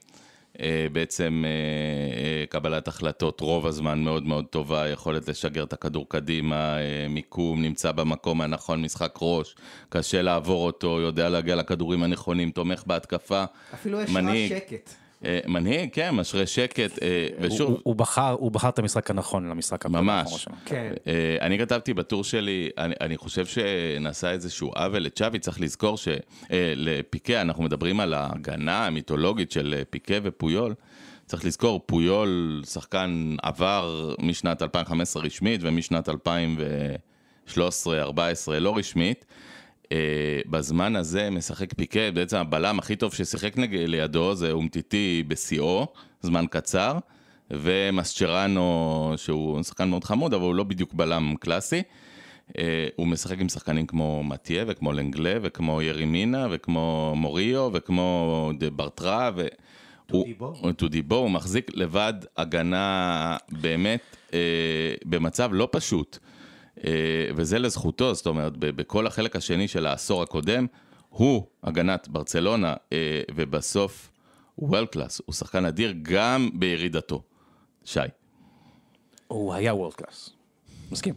אה, בעצם אה, אה, קבלת החלטות רוב הזמן מאוד מאוד טובה, יכולת לשגר את הכדור קדימה, מיקום, נמצא במקום הנכון, משחק ראש, קשה לעבור אותו, יודע להגיע לכדורים הנכונים, תומך בהתקפה. אפילו יש רע שקט. אה, מנהיג, כן, משרה שקט, אה, ושוב... הוא בחר, הוא בחר את המשחק הנכון למשחק הבא. ממש. כן. אה, אני כתבתי בטור שלי, אני חושב שנעשה איזשהו עוול לצ'אבי, צריך לזכור שלפיקה, אנחנו מדברים על ההגנה המיתולוגית של פיקה ופויול. צריך לזכור, פויול שחקן עבר משנת 2015 רשמית ומשנת 2013-2014 לא רשמית. אה, בזמן הזה משחק פיקה, בעצם הבלם הכי טוב ששיחק נג... לידו זה אומטיטי בשיאו, זמן קצר, ומסצ'רנו, שהוא שחקן מאוד חמוד, אבל הוא לא בדיוק בלם קלאסי. Uh, הוא משחק עם שחקנים כמו מטיה וכמו לנגלה וכמו ירימינה וכמו מוריו וכמו דה ברטרה ו... בו. הוא מחזיק לבד הגנה באמת uh, במצב לא פשוט. אה, וזה לזכותו, זאת אומרת, בכל החלק השני של העשור הקודם, הוא הגנת ברצלונה, אה, ובסוף הוא וול קלאס, הוא שחקן אדיר גם בירידתו. שי. הוא היה וול קלאס. מסכים,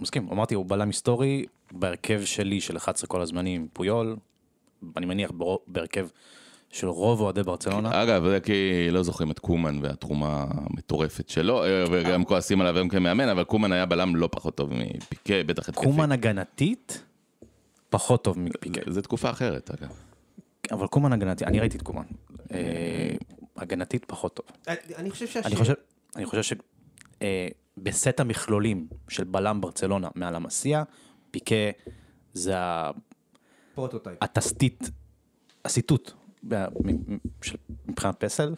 מסכים. אמרתי, הוא בלם היסטורי בהרכב שלי של 11 כל הזמנים, פויול, אני מניח בהרכב של רוב אוהדי ברצלונה. אגב, זה כי לא זוכרים את קומן והתרומה המטורפת שלו, אה, וגם כועסים עליו היום כמאמן, אבל קומן היה בלם לא פחות טוב מפיקה, בטח התקפי. קומן הגנתית? פחות טוב מפיקה. זו תקופה אחרת, אגב. אבל קומן הגנתית, אני ראיתי את קומן. אה, הגנתית פחות טוב. אה, אני חושב שהשאלה... אני חושב שבסט המכלולים של בלם ברצלונה מעל המסיע, פיקה זה ה... פרוטוטייפ. התסתית, הסיטוט מבחינת פסל,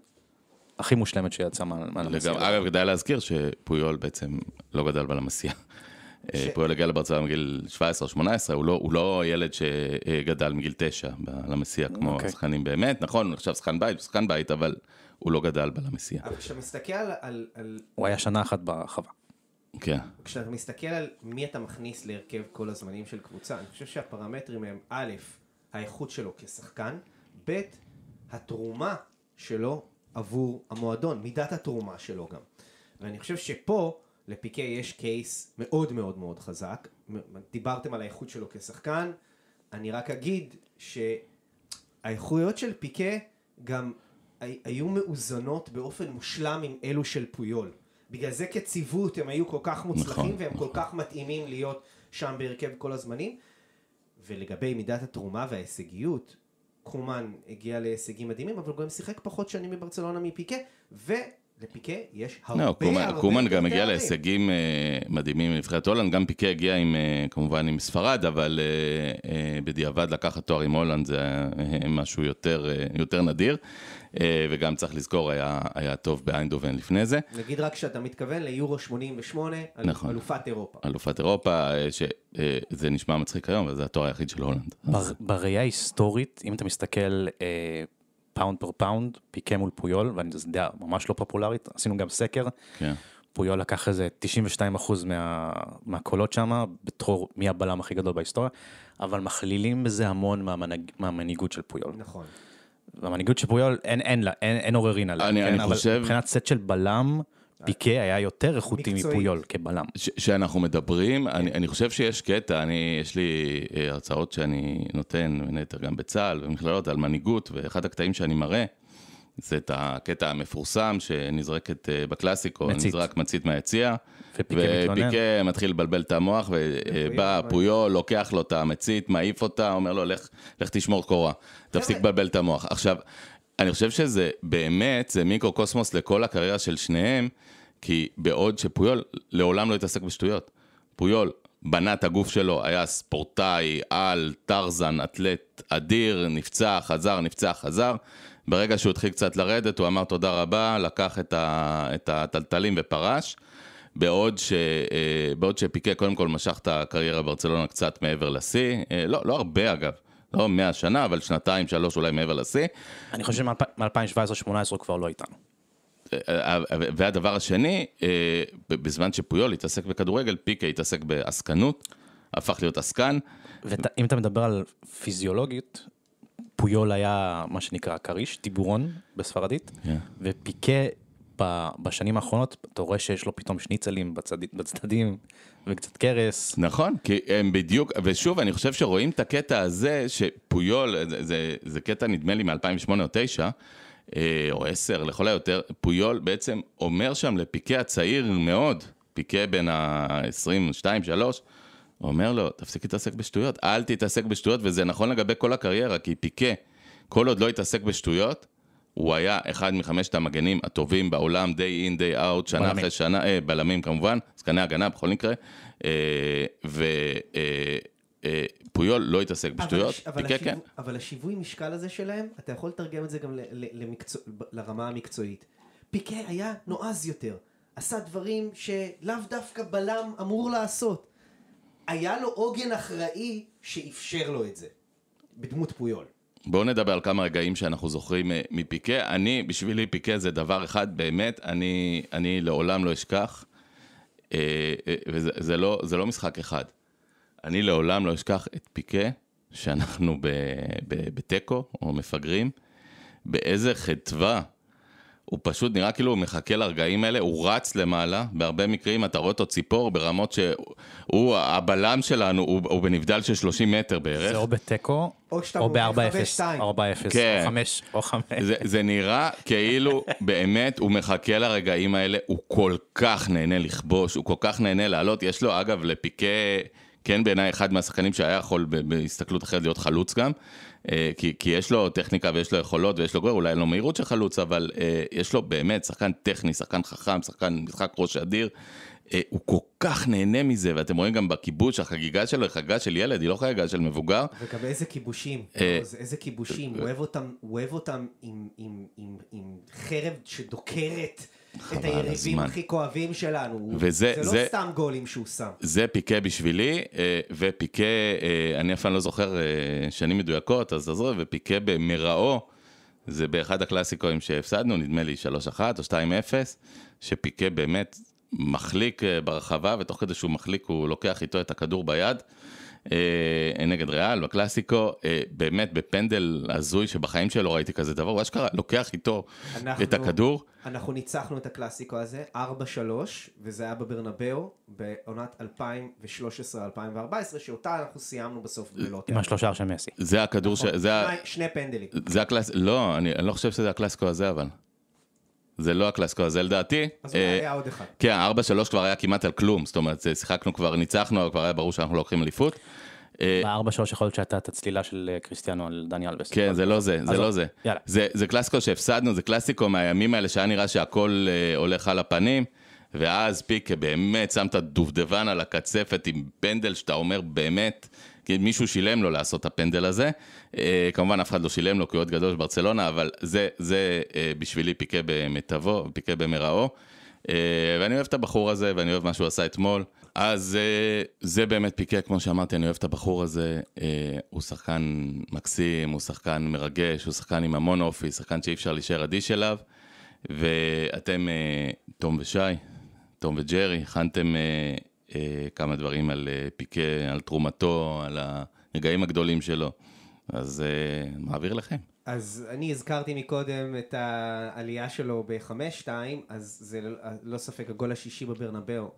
הכי מושלמת שיצאה מהלמסיה. אגב, כדאי להזכיר שפויול בעצם לא גדל בלמסיה. ש... אה, פועל הגיע לברצלונה מגיל 17 18, הוא לא, הוא לא ילד שגדל מגיל 9 בלמסיע כמו okay. אוקיי. השחקנים באמת, נכון, הוא נחשב שחקן בית, הוא שחקן בית, אבל הוא לא גדל בלמסיע. אבל כשאתה מסתכל על, על... הוא היה שנה אחת ברחבה. כן. Okay. כשאתה מסתכל על מי אתה מכניס להרכב כל הזמנים של קבוצה, אני חושב שהפרמטרים הם, א', האיכות שלו כשחקן, ב', התרומה שלו עבור המועדון, מידת התרומה שלו גם. ואני חושב שפה לפיקי יש קייס מאוד מאוד מאוד חזק. דיברתם על האיכות שלו כשחקן, אני רק אגיד שהאיכויות של פיקי גם היו מאוזנות באופן מושלם עם אלו של פויול. בגלל זה כציוות הם היו כל כך מוצלחים נכון, והם נכון. כל כך מתאימים להיות שם בהרכב כל הזמנים. ולגבי מידת התרומה וההישגיות, קומן הגיע להישגים מדהימים, אבל הוא גם שיחק פחות שנים בברצלונה מפיקה, ו... לפיקה יש לא, הרבה לא, קומן, הרבה קומן גם הגיע להישגים uh, מדהימים לנבחרת הולנד, גם פיקה הגיע עם, uh, כמובן עם ספרד, אבל uh, uh, בדיעבד לקחת תואר עם הולנד זה uh, משהו יותר, uh, יותר נדיר, uh, וגם צריך לזכור, היה, היה טוב באיינדובן לפני זה. נגיד רק שאתה מתכוון ליורו 88, נכון, אלופת אירופה. אלופת אירופה, שזה uh, נשמע מצחיק היום, אבל זה התואר היחיד של הולנד. בר, אז... בראייה היסטורית, אם אתה מסתכל... Uh... פאונד פר פאונד, פיקה מול פויול, ואני יודע, ממש לא פופולרית, עשינו גם סקר. כן. פויול לקח איזה 92% מה, מהקולות שם, בתור מי הבלם הכי גדול בהיסטוריה, אבל מכלילים בזה המון מהמנהג, מהמנהיגות של פויול. נכון. והמנהיגות של פויול, אין, אין, אין, אין, אין עוררין עליה. אני, כן, אני אבל חושב... מבחינת סט של בלם... פיקה היה יותר איכותי מפויול כבלם. כשאנחנו מדברים, אני, כן. אני חושב שיש קטע, אני, יש לי אה, הרצאות שאני נותן, בין היתר גם בצה"ל ומכללות, על מנהיגות, ואחד הקטעים שאני מראה, זה את הקטע המפורסם שנזרקת אה, בקלאסיקו, מצית. נזרק מצית מהיציע. ופיקה מתלונן. מתחיל לבלבל את המוח, ובא אה, פויול, לוקח לו את המצית, מעיף אותה, אומר לו, לך, לך תשמור קורה, תפסיק לבלבל את המוח. עכשיו, אני חושב שזה באמת, זה מיקרו-קוסמוס לכל הקריירה של שניהם, כי בעוד שפויול לעולם לא התעסק בשטויות. פויול בנה את הגוף שלו, היה ספורטאי, על, טרזן, אתלט אדיר, נפצע, חזר, נפצע, חזר. ברגע שהוא התחיל קצת לרדת, הוא אמר תודה רבה, לקח את, ה, את הטלטלים ופרש. בעוד, ש, אה, בעוד שפיקה קודם כל משך את הקריירה ברצלונה קצת מעבר לשיא, אה, לא, לא הרבה אגב. לא מאה שנה, אבל שנתיים, שלוש אולי מעבר לשיא. אני חושב שמ-2017-2018 הוא כבר לא איתנו. אה, אה, והדבר השני, אה, בזמן שפויול התעסק בכדורגל, פיקה התעסק בעסקנות, הפך להיות עסקן. ואם אתה מדבר על פיזיולוגית, פויול היה מה שנקרא כריש, טיבורון בספרדית, yeah. כן. ופיקה בשנים האחרונות, אתה רואה שיש לו פתאום שניצלים בצד, בצדדים וקצת קרס. נכון, כי הם בדיוק, ושוב, אני חושב שרואים את הקטע הזה, שפויול, זה, זה, זה קטע נדמה לי מ-2008 או 2009, אה, או 10 לכל היותר, פויול בעצם אומר שם לפיקה הצעיר מאוד, פיקה בין ה-22-3, אומר לו, תפסיק להתעסק בשטויות, אל תתעסק בשטויות, וזה נכון לגבי כל הקריירה, כי פיקה, כל עוד לא התעסק בשטויות, הוא היה אחד מחמשת המגנים הטובים בעולם, day in, day out, שנה בלמים. אחרי שנה, אה, בלמים כמובן, זקני הגנה בכל מקרה, אה, ופויול אה, אה, לא התעסק בשטויות, אבל, הש, אבל, כן. אבל השיווי משקל הזה שלהם, אתה יכול לתרגם את זה גם ל, ל, למקצוע, לרמה המקצועית. פיקה היה נועז יותר, עשה דברים שלאו דווקא בלם אמור לעשות. היה לו עוגן אחראי שאפשר לו את זה, בדמות פויול. בואו נדבר על כמה רגעים שאנחנו זוכרים אה, מפיקה. אני, בשבילי פיקה זה דבר אחד, באמת, אני, אני לעולם לא אשכח, אה, אה, וזה זה לא, זה לא משחק אחד. אני לעולם לא אשכח את פיקה, שאנחנו בתיקו, או מפגרים, באיזה חדווה הוא פשוט נראה כאילו הוא מחכה לרגעים האלה, הוא רץ למעלה, בהרבה מקרים אתה רואה אותו ציפור ברמות שהוא, הבלם שלנו הוא, הוא בנבדל של 30 מטר בערך. זה או בתיקו, או ב-4-0, או 4-0, כן. או 5, או 5. זה, זה נראה כאילו באמת הוא מחכה לרגעים האלה, הוא כל כך נהנה לכבוש, הוא כל כך נהנה לעלות, יש לו אגב לפיקה, כן בעיניי אחד מהשחקנים שהיה יכול בהסתכלות אחרת להיות חלוץ גם. אה, כי, כי יש לו טכניקה ויש לו יכולות ויש לו גורר, אולי אין לו מהירות של חלוץ, אבל אה, יש לו באמת שחקן טכני, שחקן חכם, שחקן משחק ראש אדיר. אה, הוא כל כך נהנה מזה, ואתם רואים גם בכיבוש, החגיגה שלו היא חגיגה של ילד, היא לא חגיגה של מבוגר. וגם איזה כיבושים, אה, איזה כיבושים, הוא אוהב אותם, הוא אוהב אותם עם, עם, עם, עם חרב שדוקרת. את היריבים הכי כואבים שלנו. וזה, זה זה לא זה, סתם גולים שהוא שם. זה פיקה בשבילי, אה, ופיקה, אה, אני אף פעם לא זוכר אה, שנים מדויקות, אז עזוב, ופיקה במראו, זה באחד הקלאסיקויים שהפסדנו, נדמה לי 3-1 או 2-0, שפיקה באמת מחליק ברחבה, ותוך כדי שהוא מחליק הוא לוקח איתו את הכדור ביד. אה, נגד ריאל בקלאסיקו, אה, באמת בפנדל הזוי שבחיים שלו ראיתי כזה דבר, הוא אשכרה לוקח איתו אנחנו, את הכדור. אנחנו ניצחנו את הקלאסיקו הזה, 4-3, וזה היה בברנבאו בעונת 2013-2014, שאותה אנחנו סיימנו בסוף בלוטר. עם השלושה של מסי. זה הכדור נכון, ש... זה שני, ה... שני פנדלים. זה הקלאס... לא, אני, אני לא חושב שזה הקלאסיקו הזה אבל. זה לא הקלאסיקו, הזה לדעתי. אז אולי אה, היה עוד אחד. כן, 4-3 כבר היה כמעט על כלום, זאת אומרת, שיחקנו כבר, ניצחנו, כבר היה ברור שאנחנו לוקחים אליפות. בארבע אה, שלוש יכול להיות שהייתה את הצלילה של אה, קריסטיאנו על דניאל אלבס. כן, זה לא זה, זה לא אוקיי, זה. זה קלאסיקו שהפסדנו, זה קלאסיקו מהימים האלה שהיה נראה שהכל הולך על הפנים, ואז פיקה באמת שם את הדובדבן על הקצפת עם פנדל שאתה אומר באמת, כי מישהו שילם לו לעשות את הפנדל הזה. אה, כמובן, אף אחד לא שילם לו, כי הוא עוד גדול בברצלונה, אבל זה, זה אה, בשבילי פיקה במיטבו, פיקה במרעו. אה, ואני אוהב את הבחור הזה, ואני אוהב מה שהוא עשה אתמול. אז אה, זה באמת פיקה, כמו שאמרתי, אני אוהב את הבחור הזה. אה, הוא שחקן מקסים, הוא שחקן מרגש, הוא שחקן עם המון אופי, שחקן שאי אפשר להישאר אדיש אליו. ואתם, אה, תום ושי, תום וג'רי, הכנתם אה, אה, כמה דברים על אה, פיקה, על תרומתו, על הרגעים הגדולים שלו. אז אה, מעביר לכם. אז אני הזכרתי מקודם את העלייה שלו ב-5-2, אז זה לא, לא ספק הגול השישי בברנבאו.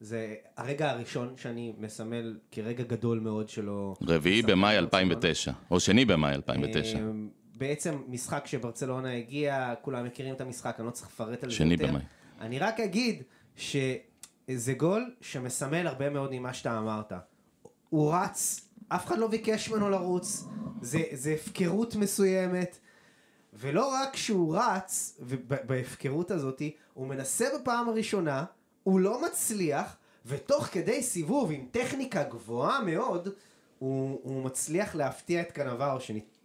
זה הרגע הראשון שאני מסמל כרגע גדול מאוד שלו. רביעי במאי 2009, או שני במאי 2009. אה, בעצם משחק שברצלונה הגיע, כולם מכירים את המשחק, אני לא צריך לפרט על זה יותר. שני במאי. אני רק אגיד ש... זה גול שמסמל הרבה מאוד ממה שאתה אמרת. הוא רץ, אף אחד לא ביקש ממנו לרוץ, זה, זה הפקרות מסוימת. ולא רק שהוא רץ, בהפקרות הזאת, הוא מנסה בפעם הראשונה, הוא לא מצליח, ותוך כדי סיבוב עם טכניקה גבוהה מאוד, הוא, הוא מצליח להפתיע את קנבר,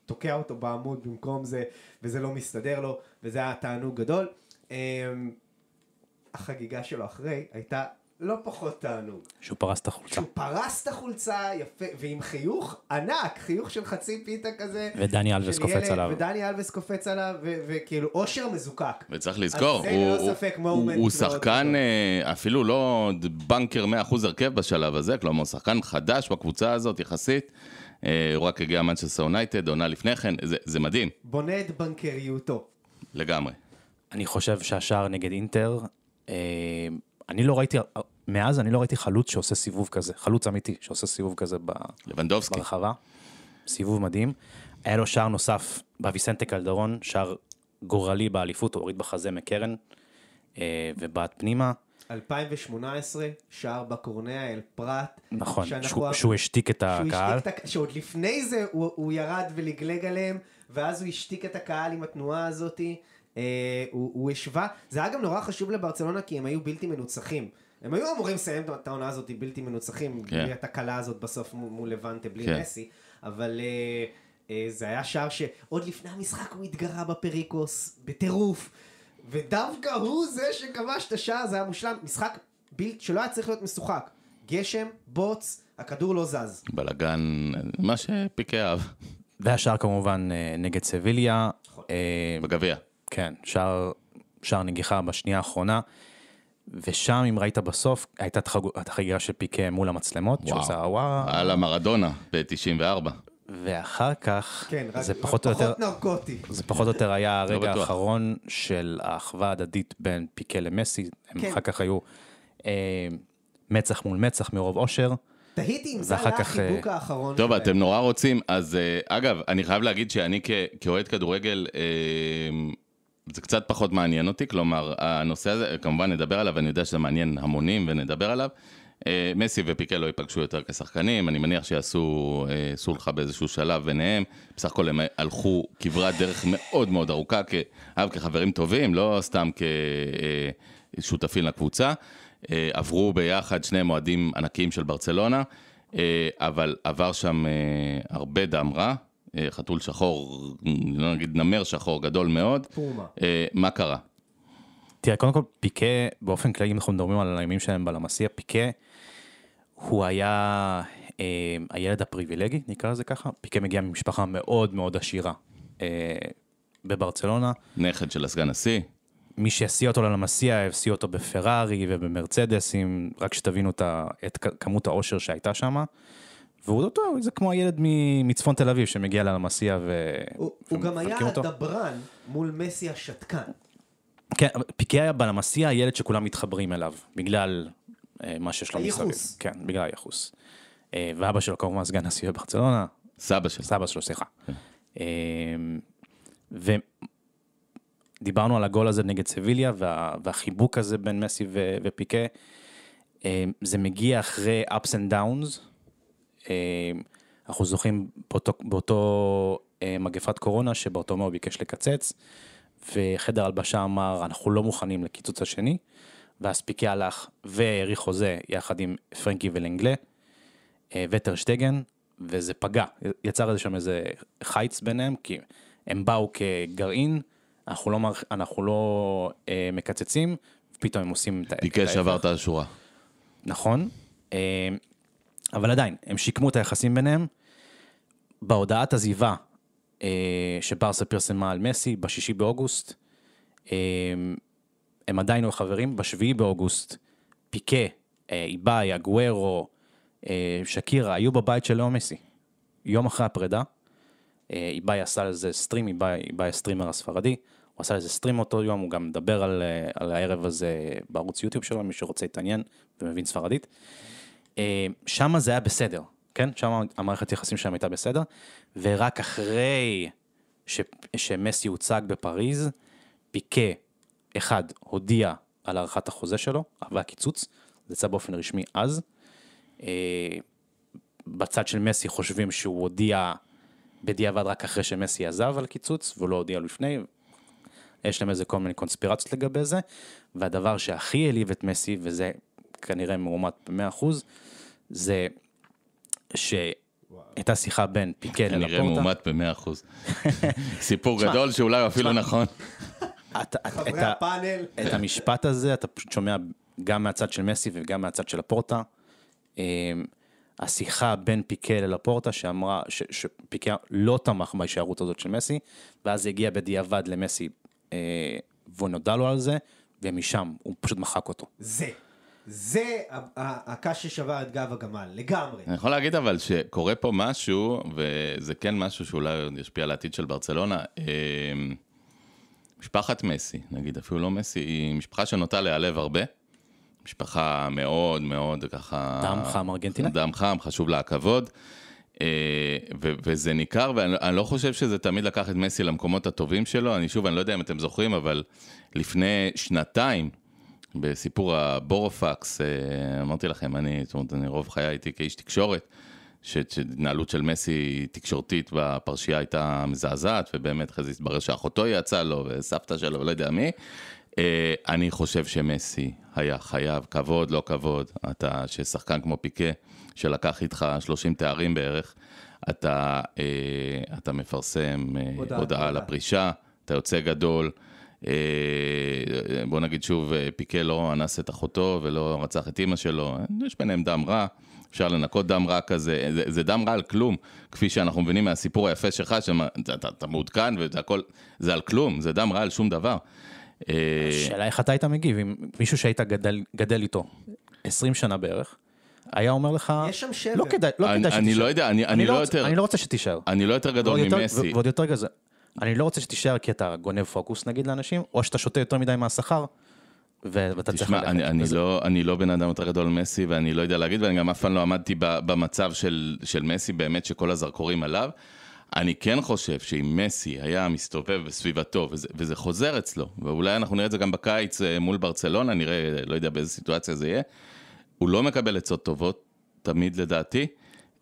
תוקע אותו בעמוד במקום זה, וזה לא מסתדר לו, וזה היה תענוג גדול. אמ, החגיגה שלו אחרי הייתה לא פחות תענוג. שהוא פרס את החולצה. שהוא פרס את החולצה, יפה, ועם חיוך ענק, חיוך של חצי פיתה כזה. ודני אלבס קופץ עליו. ודני אלבס קופץ עליו, וכאילו אושר מזוקק. וצריך לזכור, הוא, הוא, ספק, הוא, הוא, הוא שחקן אה, אפילו לא בנקר 100% הרכב בשלב הזה, כלומר הוא שחקן חדש בקבוצה הזאת יחסית. אה, הוא רק הגיע מנצ'סטר יונייטד, עונה לפני כן, זה, זה מדהים. בונה את בנקריותו. לגמרי. אני חושב שהשער נגד אינטר אה, אני לא ראיתי, מאז אני לא ראיתי חלוץ שעושה סיבוב כזה, חלוץ אמיתי שעושה סיבוב כזה ב... ברחבה. סיבוב מדהים. היה לו שער נוסף בוויסנטה קלדרון, שער גורלי באליפות, הוא הוריד בחזה מקרן אה, ובעט פנימה. 2018, שער בקורניה אל פרת. נכון, שהוא, שהוא השתיק את הקהל. השתיק, שעוד לפני זה הוא, הוא ירד ולגלג עליהם, ואז הוא השתיק את הקהל עם התנועה הזאתי. אה, הוא, הוא השווה, זה היה גם נורא חשוב לברצלונה כי הם היו בלתי מנוצחים. הם היו אמורים לסיים את העונה הזאת בלתי מנוצחים, כן. בלי התקלה הזאת בסוף מול לבנטה, בלי כן. מסי, אבל אה, אה, זה היה שער שעוד לפני המשחק הוא התגרה בפריקוס, בטירוף, ודווקא הוא זה שכבש את השער, זה היה מושלם, משחק בל... שלא היה צריך להיות משוחק, גשם, בוץ, הכדור לא זז. בלאגן, מה שפיקי אהב. והשער כמובן אה, נגד סביליה. נכון. אה, בגביע. כן, שער, שער נגיחה בשנייה האחרונה, ושם, אם ראית בסוף, הייתה את החגיגה של פיקה מול המצלמות, שהוא עשה וואו. על המרדונה ב-94. ואחר כך, כן, רק, זה רק פחות או יותר, נרקוטי. זה פחות או יותר היה לא הרגע האחרון של האחווה ההדדית בין פיקה למסי, הם כן. אחר כך היו אה, מצח מול מצח מרוב אושר. תהיתי אם זה היה אה, החיבוק האחרון. טוב, אתם נורא רוצים, אז אה, אגב, אני חייב להגיד שאני כאוהד כדורגל, אה, זה קצת פחות מעניין אותי, כלומר, הנושא הזה, כמובן נדבר עליו, אני יודע שזה מעניין המונים ונדבר עליו. אה, מסי ופיקל לא ייפגשו יותר כשחקנים, אני מניח שיעשו אה, סולחה באיזשהו שלב ביניהם. בסך הכל הם הלכו כברת דרך מאוד מאוד ארוכה, כ... אגב, כחברים טובים, לא סתם כשותפים אה, לקבוצה. עברו ביחד שני מועדים ענקיים של ברצלונה, אבל עבר שם הרבה דם רע. אה, חתול שחור, לא נגיד נמר שחור גדול מאוד, פומה. אה, מה קרה? תראה, קודם כל פיקה, באופן כללי, אם אנחנו מדברים על הימים שלהם בלמסיה, פיקה, הוא היה אה, הילד הפריבילגי, נקרא לזה ככה. פיקה מגיע ממשפחה מאוד מאוד עשירה אה, בברצלונה. נכד של הסגן נשיא. מי שהסיע אותו ללמסיה, הסיע אותו בפרארי ובמרצדסים, רק שתבינו את, את כמות העושר שהייתה שם. והוא אותו, זה כמו הילד מצפון תל אביב שמגיע לאלמסיה ו... הוא, הוא גם היה הדברן מול מסי השתקן. כן, פיקי היה בלמסיה הילד שכולם מתחברים אליו, בגלל אה, מה שיש לו מסביב. הייחוס. כן, בגלל הייחוס. אה, ואבא שלו כמובן סגן נשיא בברצלונה. סבא שלו. סבא שלו, סליחה. כן. אה, ודיברנו על הגול הזה נגד סביליה, וה, והחיבוק הזה בין מסי ו, ופיקה. אה, זה מגיע אחרי ups and downs. אמ, אנחנו זוכרים באותו, באותו אה, מגפת קורונה שברטומיאו ביקש לקצץ, וחדר הלבשה אמר, אנחנו לא מוכנים לקיצוץ השני, ואז פיקי הלך והאריך חוזה יחד עם פרנקי ולנגלה, אה, וטרשטגן, וזה פגע, יצר איזה שם איזה חייץ ביניהם, כי הם באו כגרעין, אנחנו לא, מרח... אנחנו לא אה, מקצצים, ופתאום הם עושים את ה... ביקש שעברת השורה. נכון. אה, אבל עדיין, הם שיקמו את היחסים ביניהם. בהודעת עזיבה אה, שברסה פרסמה על מסי בשישי באוגוסט, אה, הם עדיין היו חברים, בשביעי באוגוסט, פיקה, אה, איבאי, אגוורו, אה, שקירה, היו בבית של לאו מסי, יום אחרי הפרידה. אה, איבאי עשה לזה סטרים, איבאי, איבאי הסטרימר הספרדי, הוא עשה לזה סטרים אותו יום, הוא גם מדבר על, אה, על הערב הזה בערוץ יוטיוב שלו, מי שרוצה להתעניין ומבין ספרדית. אה, אה, שם זה היה בסדר, כן? שם המערכת יחסים שלהם הייתה בסדר, ורק אחרי ש, שמסי הוצג בפריז, פיקה, אחד, הודיע על הארכת החוזה שלו, והקיצוץ, זה יצא באופן רשמי אז. אה, בצד של מסי חושבים שהוא הודיע בדיעבד רק אחרי שמסי עזב על קיצוץ, והוא לא הודיע לפני, יש להם איזה כל מיני קונספירציות לגבי זה, והדבר שהכי העליב את מסי, וזה כנראה מאומת ב-100%, זה ש... הייתה שיחה בין פיקה כן, ללפורטה. כנראה מאומת במאה אחוז. [laughs] סיפור גדול שאולי אפילו נכון. חברי הפאנל. את המשפט הזה אתה פשוט שומע גם מהצד של מסי וגם מהצד של הפורטה. אמ, השיחה בין פיקה ללפורטה שאמרה, שפיקה לא תמך בהישארות הזאת של מסי, ואז הגיע בדיעבד למסי אה, והוא נודע לו על זה, ומשם הוא פשוט מחק אותו. זה. זה הקש ששבר את גב הגמל, לגמרי. אני יכול להגיד אבל שקורה פה משהו, וזה כן משהו שאולי ישפיע על העתיד של ברצלונה. אמ, משפחת מסי, נגיד, אפילו לא מסי, היא משפחה שנוטה להיעלב הרבה. משפחה מאוד מאוד ככה... דם חם ארגנטינה. דם חם, חשוב לה הכבוד. אה, וזה ניכר, ואני לא חושב שזה תמיד לקח את מסי למקומות הטובים שלו. אני שוב, אני לא יודע אם אתם זוכרים, אבל לפני שנתיים, בסיפור הבורופקס, אה, אמרתי לכם, אני, זאת אומרת, אני רוב חיי הייתי כאיש תקשורת, שהתנהלות של מסי תקשורתית בפרשייה הייתה מזעזעת, ובאמת אחרי זה התברר שאחותו יצאה לו, וסבתא שלו, ולא יודע מי. אה, אני חושב שמסי היה חייב, כבוד, לא כבוד, אתה, ששחקן כמו פיקה, שלקח איתך 30 תארים בערך, אתה, אה, אתה מפרסם הודעה, הודעה על הפרישה, אתה יוצא גדול. אה, בוא נגיד שוב, אה, פיקה לא אנס את אחותו ולא רצח את אימא שלו, יש ביניהם דם רע. אפשר לנקות דם רע כזה, זה, זה דם רע על כלום, כפי שאנחנו מבינים מהסיפור היפה שלך, שאתה מעודכן וזה הכל, זה על כלום, זה דם רע על שום דבר. אה, השאלה איך אתה היית מגיב, אם מישהו שהיית גדל, גדל איתו 20 שנה בערך, היה אומר לך, יש שם לא שבר. לא כדאי, לא אני, כדאי שתישאר. אני לא יודע, אני, אני, אני לא, לא יותר, אני לא רוצה שתישאר. אני לא יותר גדול ממסי. ועוד יותר כזה, אני לא רוצה שתישאר כי אתה גונב פוקוס נגיד לאנשים, או שאתה שותה יותר מדי מהשכר, ואתה צריך... תשמע, אני, אני, לא, אני לא בן אדם יותר גדול מסי, ואני לא יודע להגיד, ואני גם אף פעם לא עמדתי במצב של, של מסי, באמת שכל הזרקורים עליו. אני כן חושב שאם מסי היה מסתובב בסביבתו, וזה, וזה חוזר אצלו, ואולי אנחנו נראה את זה גם בקיץ אה, מול ברצלונה, נראה, לא יודע באיזה סיטואציה זה יהיה, הוא לא מקבל עצות טובות, תמיד לדעתי.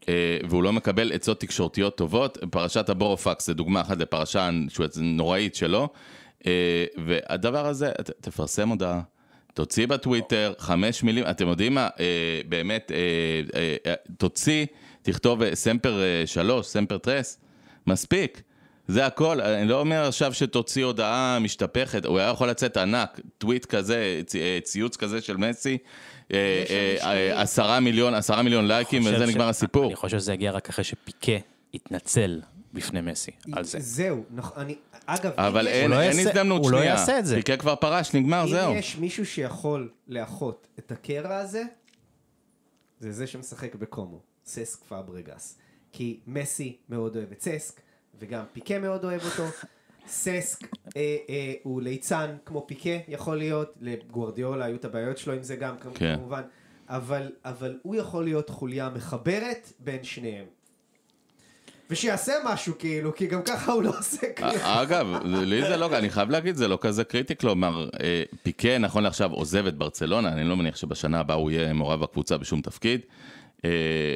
אה, והוא לא מקבל עצות תקשורתיות טובות. פרשת הבורופקס זה דוגמה אחת לפרשה שהוא נוראית שלו, אה, והדבר הזה, ת, תפרסם הודעה. תוציא בטוויטר חמש מילים, אתם יודעים מה, אה, באמת, תוציא, תכתוב סמפר שלוש, סמפר טרס, מספיק, זה הכל, אני לא אומר עכשיו שתוציא הודעה משתפכת, הוא היה יכול לצאת ענק, טוויט כזה, ציוץ כזה של מסי, אה, אה, אה, עשרה מיליון, עשרה מיליון לייקים, וזה נגמר הסיפור. אני חושב שזה יגיע רק אחרי שפיקה התנצל בפני מסי על זה. זהו, אני, אגב, אבל אין, אין הזדמנות שנייה. הוא לא, לא יעשה את זה. פיקה כבר פרש, נגמר, זהו. אם יש מישהו שיכול לאחות את הקרע הזה, זה זה שמשחק בקומו, ססק פאברגס. כי מסי מאוד אוהב את ססק, וגם פיקה מאוד אוהב אותו. ססק אה, אה, הוא ליצן כמו פיקה, יכול להיות, לגוורדיאולה היו את הבעיות שלו עם זה גם כן. כמובן, אבל, אבל הוא יכול להיות חוליה מחברת בין שניהם. ושיעשה משהו כאילו, כי גם ככה הוא לא עושה אה, כלום. אגב, לי זה לא, אני חייב להגיד, זה לא כזה קריטי, כלומר, אה, פיקה נכון לעכשיו עוזב את ברצלונה, אני לא מניח שבשנה הבאה הוא יהיה מעורב בקבוצה בשום תפקיד. אה,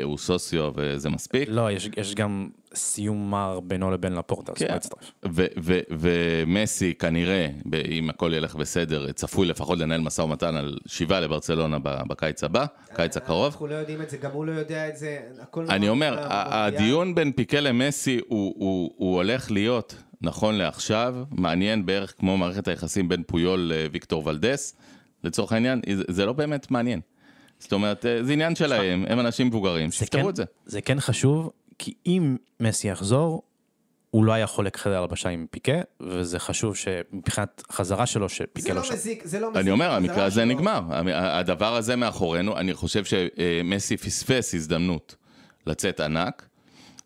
הוא סוציו וזה מספיק. לא, יש, יש גם סיום מר בינו לבין לפורטה, כן. אז הוא יצטרף. ומסי כנראה, אם הכל ילך בסדר, צפוי לפחות לנהל משא ומתן על שבעה לברצלונה בקיץ הבא, קיץ הקרוב. אנחנו לא יודעים את זה, גם הוא לא יודע את זה, הכל... לא אני אומר, הדיון בין פיקה למסי הוא הולך להיות, נכון לעכשיו, מעניין בערך כמו מערכת היחסים בין פויול לוויקטור ולדס, לצורך העניין, זה לא באמת מעניין. זאת אומרת, אה, זה עניין שלהם, הם אנשים מבוגרים, שיפתרו כן- את זה. זה כן חשוב, כי אם מסי יחזור, הוא לא היה חולק חדר הלבשה עם פיקה, וזה חשוב שמבחינת חזרה שלו, שפיקה לא, לא שם. זה לא מזיק, אני אומר, המקרה הזה נגמר. הדבר הזה מאחורינו, אני חושב שמסי פספס הזדמנות לצאת ענק.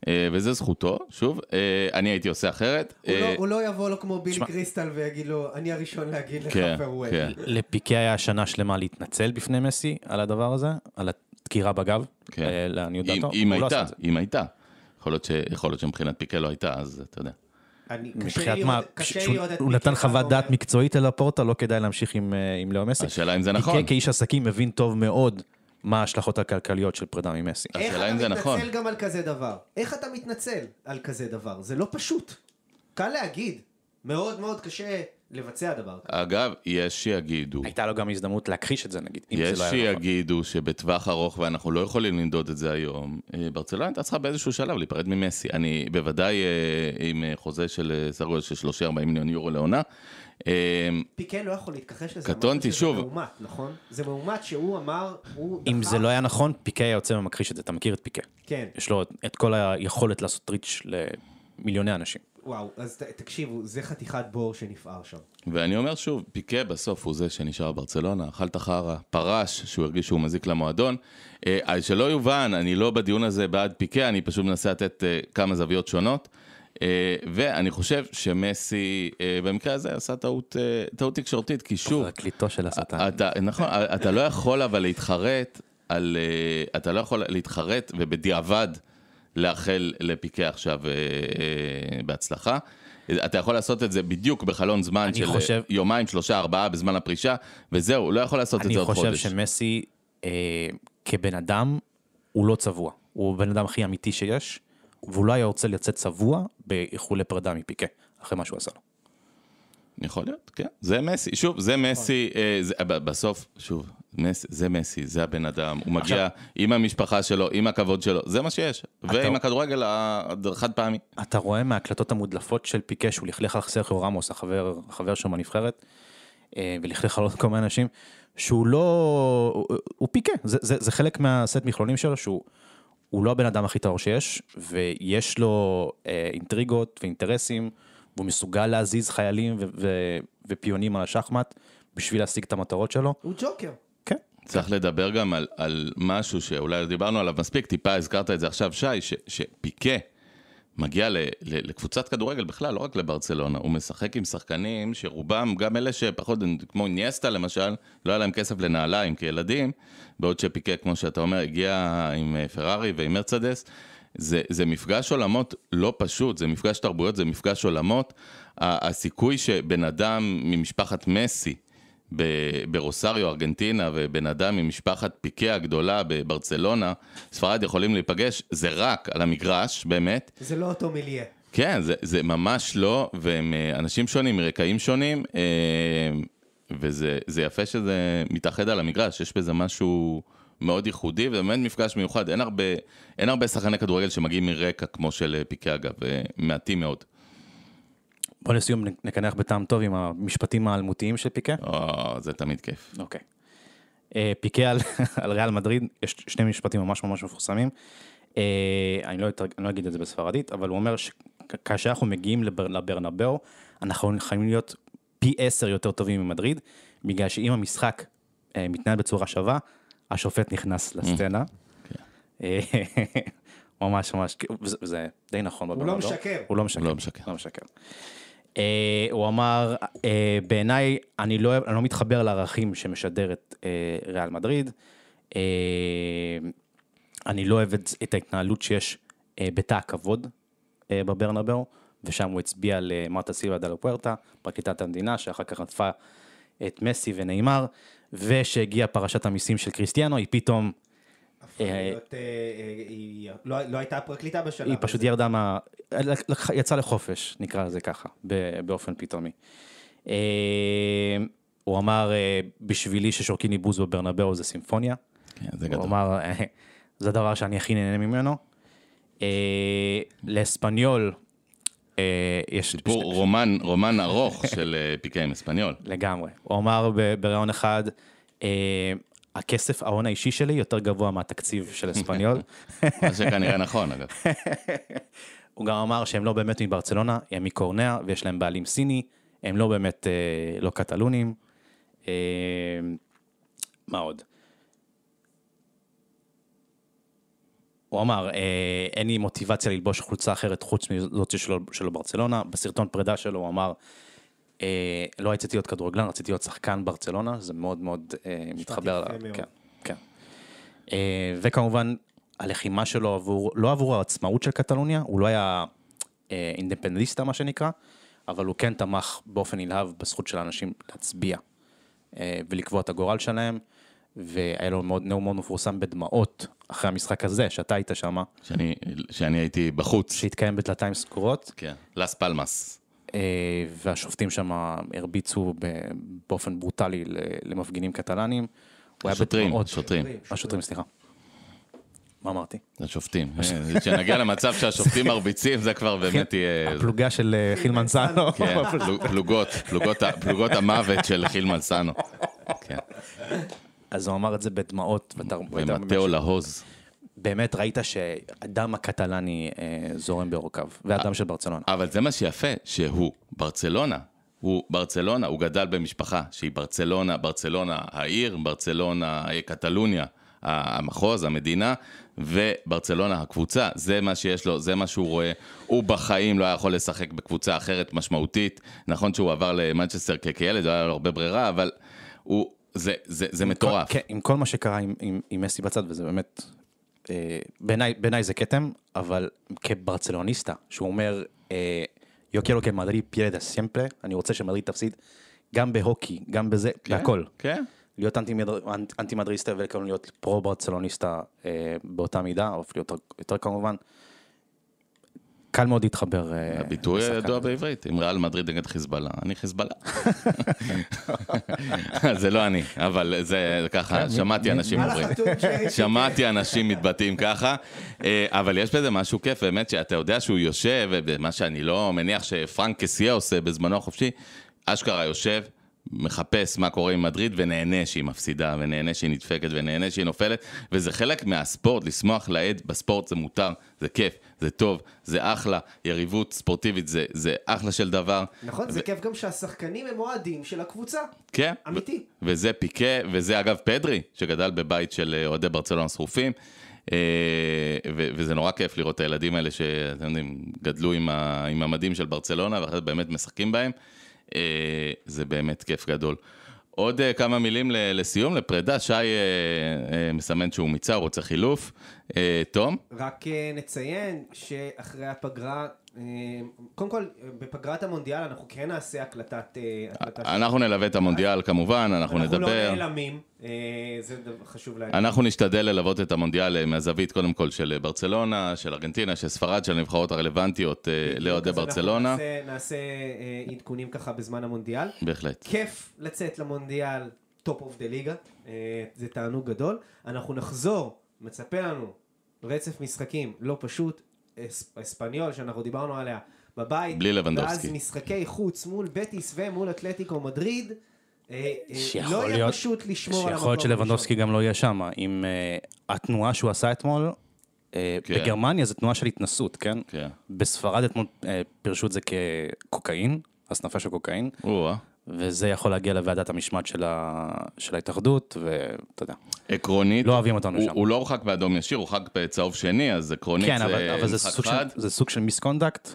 אה, וזה זכותו, שוב, אה, אני הייתי עושה אחרת. הוא לא, אה, לא יבוא לו כמו בילי קריסטל ויגיד לו, אני הראשון להגיד לך כן, פרוול. כן. לפיקי היה שנה שלמה להתנצל בפני מסי על הדבר הזה, על הדקירה בגב, כן. לעניות דעתו. אם לא הייתה, אם הייתה. יכול להיות שמבחינת פיקי לא הייתה, אז אתה יודע. מבחינת מה, כשהוא נתן חוות דעת מקצועית אל הפורטה, לא כדאי להמשיך עם לאו מסי. השאלה אם זה נכון. פיקי כאיש עסקים מבין טוב מאוד מה ההשלכות הכלכליות של פרידה ממסי. איך אתה מתנצל נכון. גם על כזה דבר? איך אתה מתנצל על כזה דבר? זה לא פשוט. קל להגיד, מאוד מאוד קשה לבצע דבר כזה. אגב, יש שיגידו. הייתה לו גם הזדמנות להכחיש את זה נגיד, יש זה לא שיגידו נכון. שיגידו שבטווח ארוך, ואנחנו לא יכולים לנדוד את זה היום, אה, ברצלונה הייתה צריכה באיזשהו שלב להיפרד ממסי. אני בוודאי אה, עם אה, חוזה של סרגול של 30-40 מיליון יורו לעונה, אמ, פיקה לא יכול להתכחש לזה. קטונתי, שוב. זה מאומת, נכון? זה מאומת שהוא אמר, הוא... אם זה לא היה נכון, פיקה היה יוצא ומכחיש את זה, אתה מכיר את פיקה. כן. יש לו את כל היכולת לעשות ריץ' למיליוני אנשים. וואו, אז תקשיבו, זה חתיכת בור שנפער שם. ואני אומר שוב, פיקה בסוף הוא זה שנשאר ברצלונה, אכל את החרא, פרש, שהוא הרגיש שהוא מזיק למועדון. אה, שלא יובן, אני לא בדיון הזה בעד פיקה, אני פשוט מנסה לתת אה, כמה זוויות שונות. אה, ואני חושב שמסי אה, במקרה הזה עשה טעות, אה, טעות תקשורתית, כי שוב... זה הקליטו של השטן. אתה, נכון, אתה לא יכול אבל להתחרט על... אתה לא יכול להתחרט ובדיעבד לאחל לפיקי עכשיו בהצלחה. אתה יכול לעשות את זה בדיוק בחלון זמן של חושב... יומיים, שלושה, ארבעה בזמן הפרישה, וזהו, הוא לא יכול לעשות את זה עוד חודש. אני חושב שמסי אה, כבן אדם, הוא לא צבוע. הוא הבן אדם הכי אמיתי שיש. והוא לא היה רוצה לצאת צבוע באיחולי פרידה מפיקה, אחרי מה שהוא עשה לו. יכול להיות, כן. זה מסי, שוב, זה מסי, אה, זה, אה, בסוף, שוב, מס, זה מסי, זה הבן אדם, הוא מגיע עכשיו, עם המשפחה שלו, עם הכבוד שלו, זה מה שיש. אתה, ועם הכדורגל החד פעמי. אתה רואה מההקלטות המודלפות של פיקה, שהוא לכלך על סרקיו רמוס, החבר, החבר שלו מהנבחרת, אה, ולכלך על עוד כל מיני אנשים, שהוא לא, הוא, הוא פיקה, זה, זה, זה חלק מהסט מכלולים שלו, שהוא... הוא לא הבן אדם הכי טהור שיש, ויש לו אה, אינטריגות ואינטרסים, והוא מסוגל להזיז חיילים ו- ו- ופיונים על השחמט בשביל להשיג את המטרות שלו. הוא ג'וקר. כן. צריך לדבר גם על, על משהו שאולי דיברנו עליו מספיק, טיפה הזכרת את זה עכשיו, שי, ש- שפיקה. מגיע ל, ל, לקבוצת כדורגל בכלל, לא רק לברצלונה, הוא משחק עם שחקנים שרובם, גם אלה שפחות, כמו ניאסטה למשל, לא היה להם כסף לנעליים כילדים, בעוד שפיקה, כמו שאתה אומר, הגיע עם אה, פרארי ועם מרצדס. זה, זה מפגש עולמות לא פשוט, זה מפגש תרבויות, זה מפגש עולמות. הסיכוי שבן אדם ממשפחת מסי ברוסריו, ארגנטינה, ובן אדם ממשפחת פיקה הגדולה בברצלונה, ספרד יכולים להיפגש, זה רק על המגרש, באמת. זה לא אותו מיליה. כן, זה, זה ממש לא, והם אה, אנשים שונים, מרקעים שונים, אה, וזה יפה שזה מתאחד על המגרש, יש בזה משהו מאוד ייחודי, וזה באמת מפגש מיוחד. אין הרבה, הרבה שחקני כדורגל שמגיעים מרקע כמו של אה, פיקה, אגב, מעטים מאוד. בוא לסיום נקנח בטעם טוב עם המשפטים האלמותיים של פיקה. או, זה תמיד כיף. אוקיי. Okay. אה, uh, פיקה על, [laughs] על ריאל מדריד, יש שני משפטים ממש ממש מפורסמים. Uh, אני לא, אני לא אגיד את זה בספרדית, אבל הוא אומר שכאשר אנחנו מגיעים לבר, לברנבאו, אנחנו חייבים להיות פי עשר יותר טובים ממדריד, בגלל שאם המשחק uh, מתנהל בצורה שווה, השופט נכנס mm, לסצנה. כן. [laughs] ממש ממש, זה די נכון. לא הוא לא משקר. הוא לא משקר. לא משקר. אה, הוא אמר, אה, בעיניי, אני לא, אני לא מתחבר לערכים שמשדרת אה, ריאל מדריד. אני לא אוהב את, את ההתנהלות שיש בתא הכבוד בברנבאו, ושם הוא הצביע למרטה סילבה דה לפוארטה, פרקליטת המדינה, שאחר כך עטפה את מסי ונאמר, ושהגיעה פרשת המיסים של קריסטיאנו, היא פתאום אה, אה, להיות, אה, היא לא, לא הייתה פרקליטה בשלב היא פשוט ירדה מה... יצאה לחופש, נקרא לזה ככה, באופן פתאומי. הוא אמר, בשבילי ששורקים לי בוז בברנבאו זה סימפוניה. כן, זה גדול. הוא אמר, זה הדבר שאני הכי נהנה ממנו. לאספניול, יש... סיפור רומן, רומן ארוך של פיקה עם אספניול. לגמרי. הוא אמר בריאיון אחד, הכסף, ההון האישי שלי, יותר גבוה מהתקציב של אספניול. [laughs] מה שכנראה נכון, אגב. [laughs] הוא גם אמר שהם לא באמת מברצלונה, הם מקורניה, ויש להם בעלים סיני, הם לא באמת, אה, לא קטלונים. אה, מה עוד? הוא אמר, אה, אין לי מוטיבציה ללבוש חולצה אחרת חוץ מזאת שלו, שלו ברצלונה. בסרטון פרידה שלו הוא אמר, אה, לא רציתי להיות כדורגלן, רציתי להיות שחקן ברצלונה, זה מאוד מאוד אה, מתחבר. ל... כן, כן. אה, וכמובן, הלחימה שלו עבור, לא עבור העצמאות של קטלוניה, הוא לא היה אה, אינדפנדיסטה מה שנקרא, אבל הוא כן תמך באופן נלהב בזכות של האנשים להצביע אה, ולקבוע את הגורל שלהם. והיה לו מאוד, נאום מאוד מפורסם בדמעות אחרי המשחק הזה, שאתה היית שם. שאני, שאני הייתי בחוץ. שהתקיים בדלתיים סגורות. כן, לס פלמאס. אה, והשופטים שם הרביצו באופן ברוטלי למפגינים קטלנים. השוטרים, השוטרים. השוטרים, סליחה. מה אמרתי? השופטים. אה, כשנגיע למצב שהשופטים [laughs] מרביצים, זה כבר באמת כן. יהיה... הפלוגה של אה, חילמן סאנו. כן, [laughs] פלוגות, פלוגות המוות של חילמן סאנו. [laughs] כן. אז הוא אמר את זה בדמעות. ומטאו להוז. באמת ראית שהדם הקטלני אה, זורם בעורקיו, והדם של ברצלונה. אבל זה מה שיפה, שהוא ברצלונה. הוא ברצלונה, הוא גדל במשפחה שהיא ברצלונה, ברצלונה העיר, ברצלונה אה, קטלוניה, המחוז, המדינה, וברצלונה הקבוצה, זה מה שיש לו, זה מה שהוא רואה. הוא בחיים לא היה יכול לשחק בקבוצה אחרת משמעותית. נכון שהוא עבר למנצ'סטר כילד, לא היה לו הרבה ברירה, אבל הוא, זה, זה, זה מטורף. כל, כן, עם כל מה שקרה עם, עם, עם מסי בצד, וזה באמת אה, בעיניי זה כתם, אבל כברצלוניסטה, שהוא אומר, יו כמדריד פיירדה סימפלה, אני רוצה שמדריד תפסיד, גם בהוקי, גם בזה, כן, בהכל. כן. להיות אנטי, מדריסטה ולהיות פרו ברצלוניסטה אה, באותה מידה, או אפילו יותר כמובן, קל מאוד להתחבר. אה, הביטוי הידוע בעברית, אם ריאל מדריד נגד חיזבאללה, אני חיזבאללה. [laughs] זה לא אני, אבל זה ככה, כן, שמעתי אנשים אומרים. שמעתי אנשים מתבטאים ככה, אה, אבל יש בזה משהו כיף, באמת, שאתה יודע שהוא יושב, ומה שאני לא מניח שפרנק קסיה עושה בזמנו החופשי, אשכרה יושב, מחפש מה קורה עם מדריד ונהנה שהיא מפסידה, ונהנה שהיא נדפקת, ונהנה שהיא נופלת, וזה חלק מהספורט, לשמוח לעד בספורט זה מותר, זה כיף, זה טוב, זה אחלה, יריבות ספורטיבית זה, זה אחלה של דבר. נכון, ו... זה כיף גם שהשחקנים הם אוהדים של הקבוצה. כן. אמיתי. ו- וזה פיקה, וזה אגב פדרי, שגדל בבית של אה, אוהדי ברצלונה שרופים. אה, ו- וזה נורא כיף לראות את הילדים האלה שאתם יודעים, גדלו עם, ה- עם המדים של ברצלונה ואחרי זה באמת משחקים בהם. אה, זה באמת כיף גדול. עוד אה, כמה מילים לסיום, לפרידה, שי אה, מסמן שהוא מיצה, הוא רוצה חילוף. תום? רק נציין שאחרי הפגרה אה, קודם כל, אה, בפגרת המונדיאל אנחנו כן נעשה הקלטת... אה, הקלטת אנחנו נלווה את המונדיאל כמובן, אנחנו, אנחנו לא נדבר. אנחנו לא נעלמים, זה חשוב להגיד. אנחנו נשתדל ללוות את המונדיאל מהזווית קודם כל של ברצלונה, של ארגנטינה, של ספרד, של הנבחרות הרלוונטיות לאוהדי ברצלונה. אנחנו נעשה, נעשה עדכונים ככה בזמן המונדיאל. בהחלט. כיף לצאת למונדיאל טופ אוף דה ליגה, זה תענוג גדול. אנחנו נחזור, מצפה לנו רצף משחקים לא פשוט, אספניול, שאנחנו דיברנו עליה, בבית. בלי לבנדובסקי. ואז משחקי חוץ מול בטיס ומול אתלטיקו מדריד. אה, אה, לא יהיה פשוט לשמור על המקום. שיכול להיות שלבנדובסקי גם לא יהיה שם. עם uh, התנועה שהוא עשה אתמול, uh, כן. בגרמניה זו תנועה של התנסות, כן? כן. בספרד אתמול uh, פירשו את זה כקוקאין, הסנפה של קוקאין. וזה יכול להגיע לוועדת המשמעת של, ה... של ההתאחדות, ואתה יודע. עקרונית, לא אוהבים אותנו הוא, שם. הוא לא הורחק באדום ישיר, הוא הורחק בצהוב שני, אז עקרונית כן, זה משחק חד. כן, אבל, זה, סוג של, זה סוג של מיסקונדקט.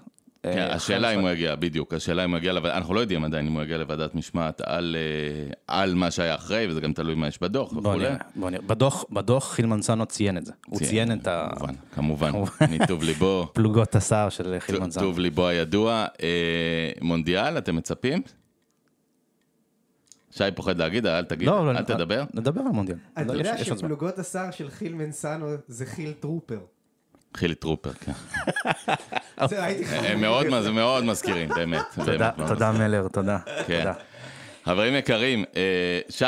כן, אה, השאלה אם הוא יגיע, בדיוק, השאלה אם הוא יגיע, אנחנו לא יודעים עדיין אם הוא יגיע לוועדת משמעת על, אה, על מה שהיה אחרי, וזה גם תלוי מה יש בדוח וכולי. בוא נראה, בדוח, בדוח חילמן סאנו ציין את זה, הוא ציין את ה... כמובן, כמובן, מטוב ליבו. [laughs] פלוגות השר של חילמן סאנו. טוב ליבו הידוע. אה, מונדיאל, אתם מצפים? שי פוחד להגיד, אל תגיד, לא, אל לא, תדבר. נדבר על מונדיאל. אתה יודע שפלוגות השר של חיל מנסנו זה חיל טרופר. חילי טרופר, כן. [laughs] זה מאוד מזכירים, באמת. תודה, מלר, תודה. כן. חברים יקרים, אה, שי,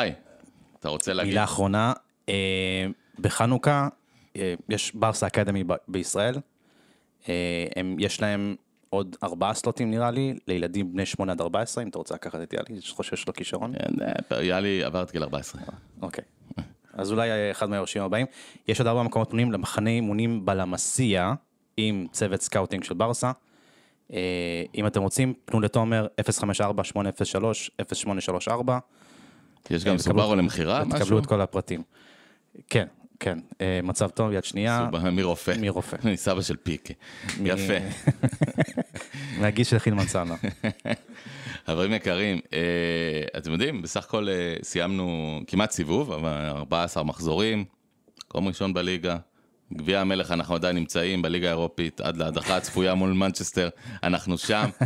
אתה רוצה להגיד? מילה אחרונה, אה, בחנוכה אה, יש ברסה אקדמי בישראל, יש להם עוד ארבעה סלוטים נראה לי, לילדים בני שמונה עד ארבע עשרה, אם אתה רוצה לקחת את יאלי, שחושב שיש לו כישרון. אה, אה, יאלי עבר את גיל 14. אוקיי. אז אולי אה, אחד מהיורשים הבאים. יש עוד ארבע מקומות פנויים למחנה אימונים בלמסיה, עם צוות סקאוטינג של ברסה. אם אתם רוצים, פנו לתומר 054-803-0834. יש גם סוברו למכירה, תקבלו את כל הפרטים. כן, כן, אה, מצב טוב, יד שנייה. מרופא. מרופא. מסבא של פיקי. יפה. [laughs] מהגיש של חילמן סאנה. [laughs] חברים יקרים, אה, אתם יודעים, בסך הכל אה, סיימנו כמעט סיבוב, אבל 14 מחזורים, מקום ראשון בליגה. גביע המלך, אנחנו עדיין נמצאים בליגה האירופית, עד להדחה הצפויה מול מנצ'סטר, אנחנו שם. [laughs]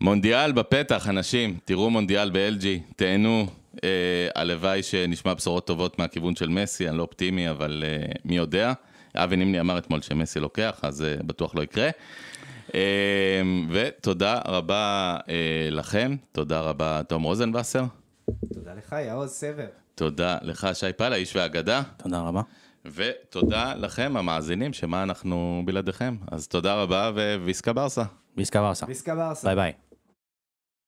מונדיאל בפתח, אנשים, תראו מונדיאל באלג'י, תהנו, אה, הלוואי שנשמע בשורות טובות מהכיוון של מסי, אני לא אופטימי, אבל אה, מי יודע. אבי נימני אמר אתמול שמסי לוקח, אז אה, בטוח לא יקרה. ותודה רבה לכם, תודה רבה תום רוזנבסר. תודה לך, יאוז סבר. תודה לך, שי פאלה, איש והאגדה. תודה רבה. ותודה לכם, המאזינים, שמה אנחנו בלעדיכם. אז תודה רבה, וויסקה ברסה. ויסקה ברסה. ויסקה ברסה. ביי ביי.